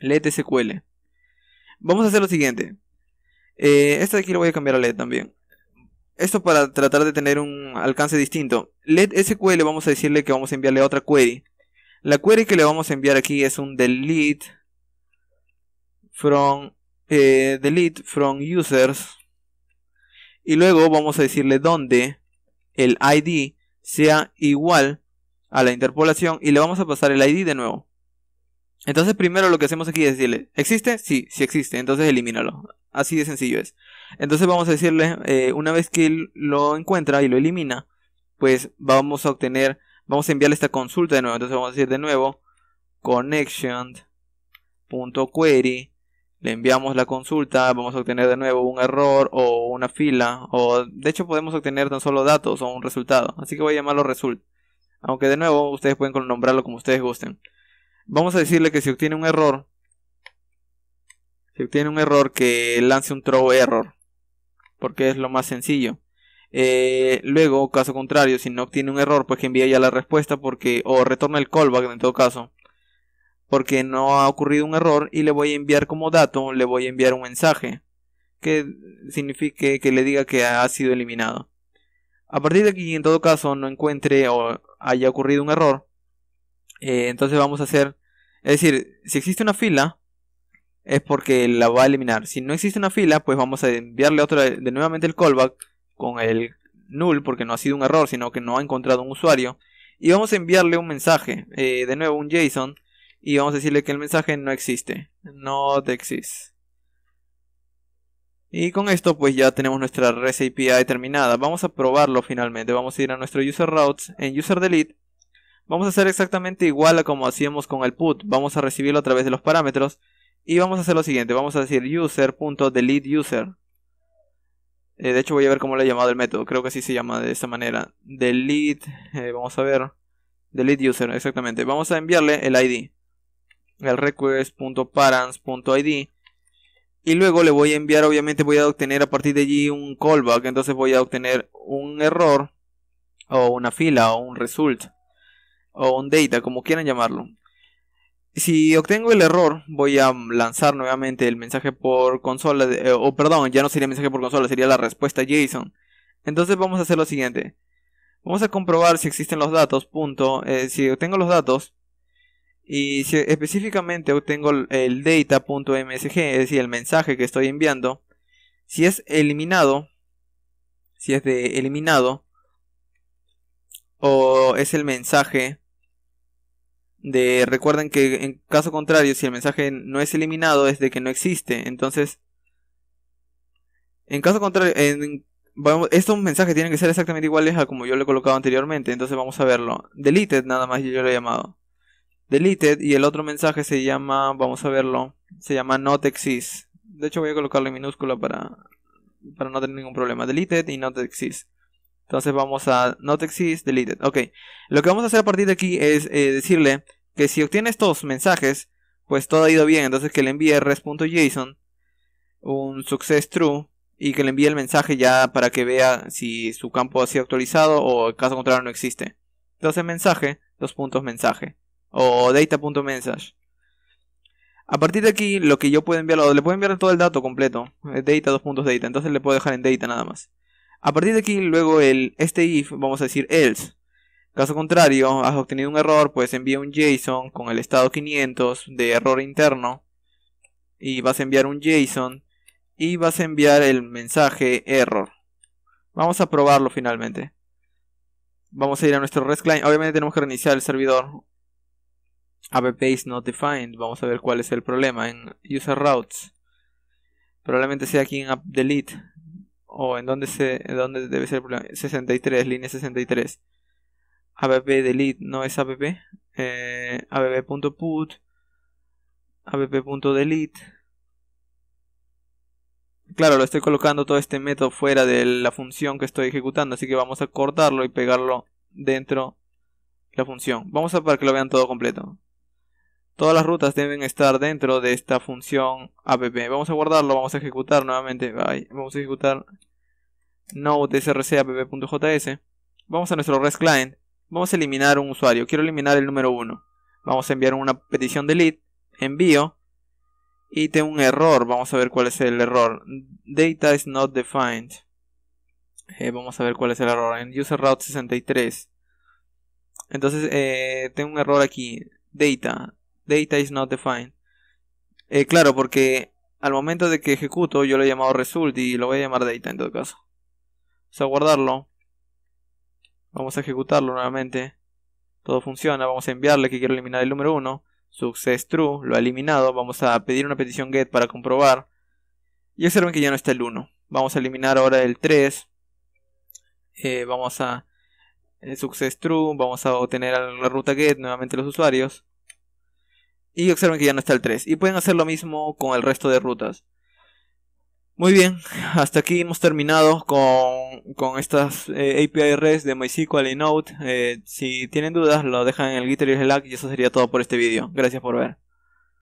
Let SQL. Vamos a hacer lo siguiente. Eh, esta de aquí lo voy a cambiar a let también. Esto para tratar de tener un alcance distinto. Let SQL vamos a decirle que vamos a enviarle otra query. La query que le vamos a enviar aquí es un delete from eh, delete from users y luego vamos a decirle donde el ID sea igual a la interpolación y le vamos a pasar el ID de nuevo. Entonces primero lo que hacemos aquí es decirle, ¿existe? Sí, sí existe, entonces elimínalo. Así de sencillo es. Entonces vamos a decirle, eh, una vez que lo encuentra y lo elimina, pues vamos a obtener, vamos a enviarle esta consulta de nuevo. Entonces vamos a decir de nuevo, connection.query le enviamos la consulta, vamos a obtener de nuevo un error o una fila, o de hecho podemos obtener tan solo datos o un resultado, así que voy a llamarlo result, aunque de nuevo ustedes pueden nombrarlo como ustedes gusten. Vamos a decirle que si obtiene un error, si obtiene un error que lance un throw error, porque es lo más sencillo. Eh, luego, caso contrario, si no obtiene un error, pues que envíe ya la respuesta porque o retorna el callback en todo caso porque no ha ocurrido un error y le voy a enviar como dato, le voy a enviar un mensaje que signifique que le diga que ha sido eliminado. A partir de aquí, en todo caso, no encuentre o haya ocurrido un error, eh, entonces vamos a hacer, es decir, si existe una fila, es porque la va a eliminar. Si no existe una fila, pues vamos a enviarle otra de nuevamente el callback con el null, porque no ha sido un error, sino que no ha encontrado un usuario. Y vamos a enviarle un mensaje, eh, de nuevo un JSON, y vamos a decirle que el mensaje no existe, no te Y con esto pues ya tenemos nuestra REST API terminada. Vamos a probarlo finalmente. Vamos a ir a nuestro user routes en user delete. Vamos a hacer exactamente igual a como hacíamos con el put. Vamos a recibirlo a través de los parámetros. Y vamos a hacer lo siguiente. Vamos a decir user.deleteUser user. Eh, de hecho voy a ver cómo le he llamado el método. Creo que sí se llama de esta manera. Delete. Eh, vamos a ver. Delete exactamente. Vamos a enviarle el ID el request.params.id y luego le voy a enviar, obviamente voy a obtener a partir de allí un callback, entonces voy a obtener un error o una fila o un result o un data, como quieran llamarlo. Si obtengo el error, voy a lanzar nuevamente el mensaje por consola, eh, o perdón, ya no sería mensaje por consola, sería la respuesta JSON. Entonces vamos a hacer lo siguiente. Vamos a comprobar si existen los datos, punto. Eh, si obtengo los datos, y si específicamente obtengo el data.msg, es decir, el mensaje que estoy enviando, si es eliminado, si es de eliminado, o es el mensaje de recuerden que en caso contrario si el mensaje no es eliminado es de que no existe entonces en caso contrario estos mensajes tienen que ser exactamente iguales a como yo lo he colocado anteriormente entonces vamos a verlo deleted nada más yo lo he llamado deleted y el otro mensaje se llama, vamos a verlo, se llama not De hecho voy a colocarlo en minúscula para, para no tener ningún problema. Deleted y not Entonces vamos a not deleted. Ok. Lo que vamos a hacer a partir de aquí es eh, decirle que si obtiene estos mensajes, pues todo ha ido bien. Entonces que le envíe res.json, un success true, y que le envíe el mensaje ya para que vea si su campo ha sido actualizado o en caso contrario no existe. Entonces mensaje, dos puntos mensaje o data.message. A partir de aquí, lo que yo puedo enviar, le puedo enviar todo el dato completo, eh, data, dos entonces le puedo dejar en data nada más. A partir de aquí, luego el este if, vamos a decir else. Caso contrario, has obtenido un error, pues envía un JSON con el estado 500 de error interno. Y vas a enviar un JSON y vas a enviar el mensaje error. Vamos a probarlo finalmente. Vamos a ir a nuestro REST client. Obviamente tenemos que reiniciar el servidor app is not defined. Vamos a ver cuál es el problema en user routes. Probablemente sea aquí en app delete o en donde se debe ser el problema. 63, línea 63. app delete no es app. Eh, app.put app.delete Claro, lo estoy colocando todo este método fuera de la función que estoy ejecutando, así que vamos a cortarlo y pegarlo dentro de la función. Vamos a para que lo vean todo completo. Todas las rutas deben estar dentro de esta función app. Vamos a guardarlo, vamos a ejecutar nuevamente. Vamos a ejecutar Node app.js Vamos a nuestro REST client. Vamos a eliminar un usuario. Quiero eliminar el número 1. Vamos a enviar una petición delete, envío y tengo un error. Vamos a ver cuál es el error. Data is not defined. Eh, vamos a ver cuál es el error. En user route 63. Entonces eh, tengo un error aquí. Data data is not defined. Eh, claro, porque al momento de que ejecuto, yo lo he llamado result y lo voy a llamar data en todo caso. Vamos a guardarlo. Vamos a ejecutarlo nuevamente. Todo funciona. Vamos a enviarle que quiero eliminar el número 1. Success true, lo ha eliminado. Vamos a pedir una petición get para comprobar. Y observen que ya no está el 1. Vamos a eliminar ahora el 3. Eh, vamos a success true. Vamos a obtener la ruta get nuevamente los usuarios. Y observen que ya no está el 3. Y pueden hacer lo mismo con el resto de rutas. Muy bien, hasta aquí hemos terminado con, estas eh, API REST de MySQL y Node. Eh, si tienen dudas, lo dejan en el Gitter y el like y eso sería todo por este vídeo. Gracias por ver.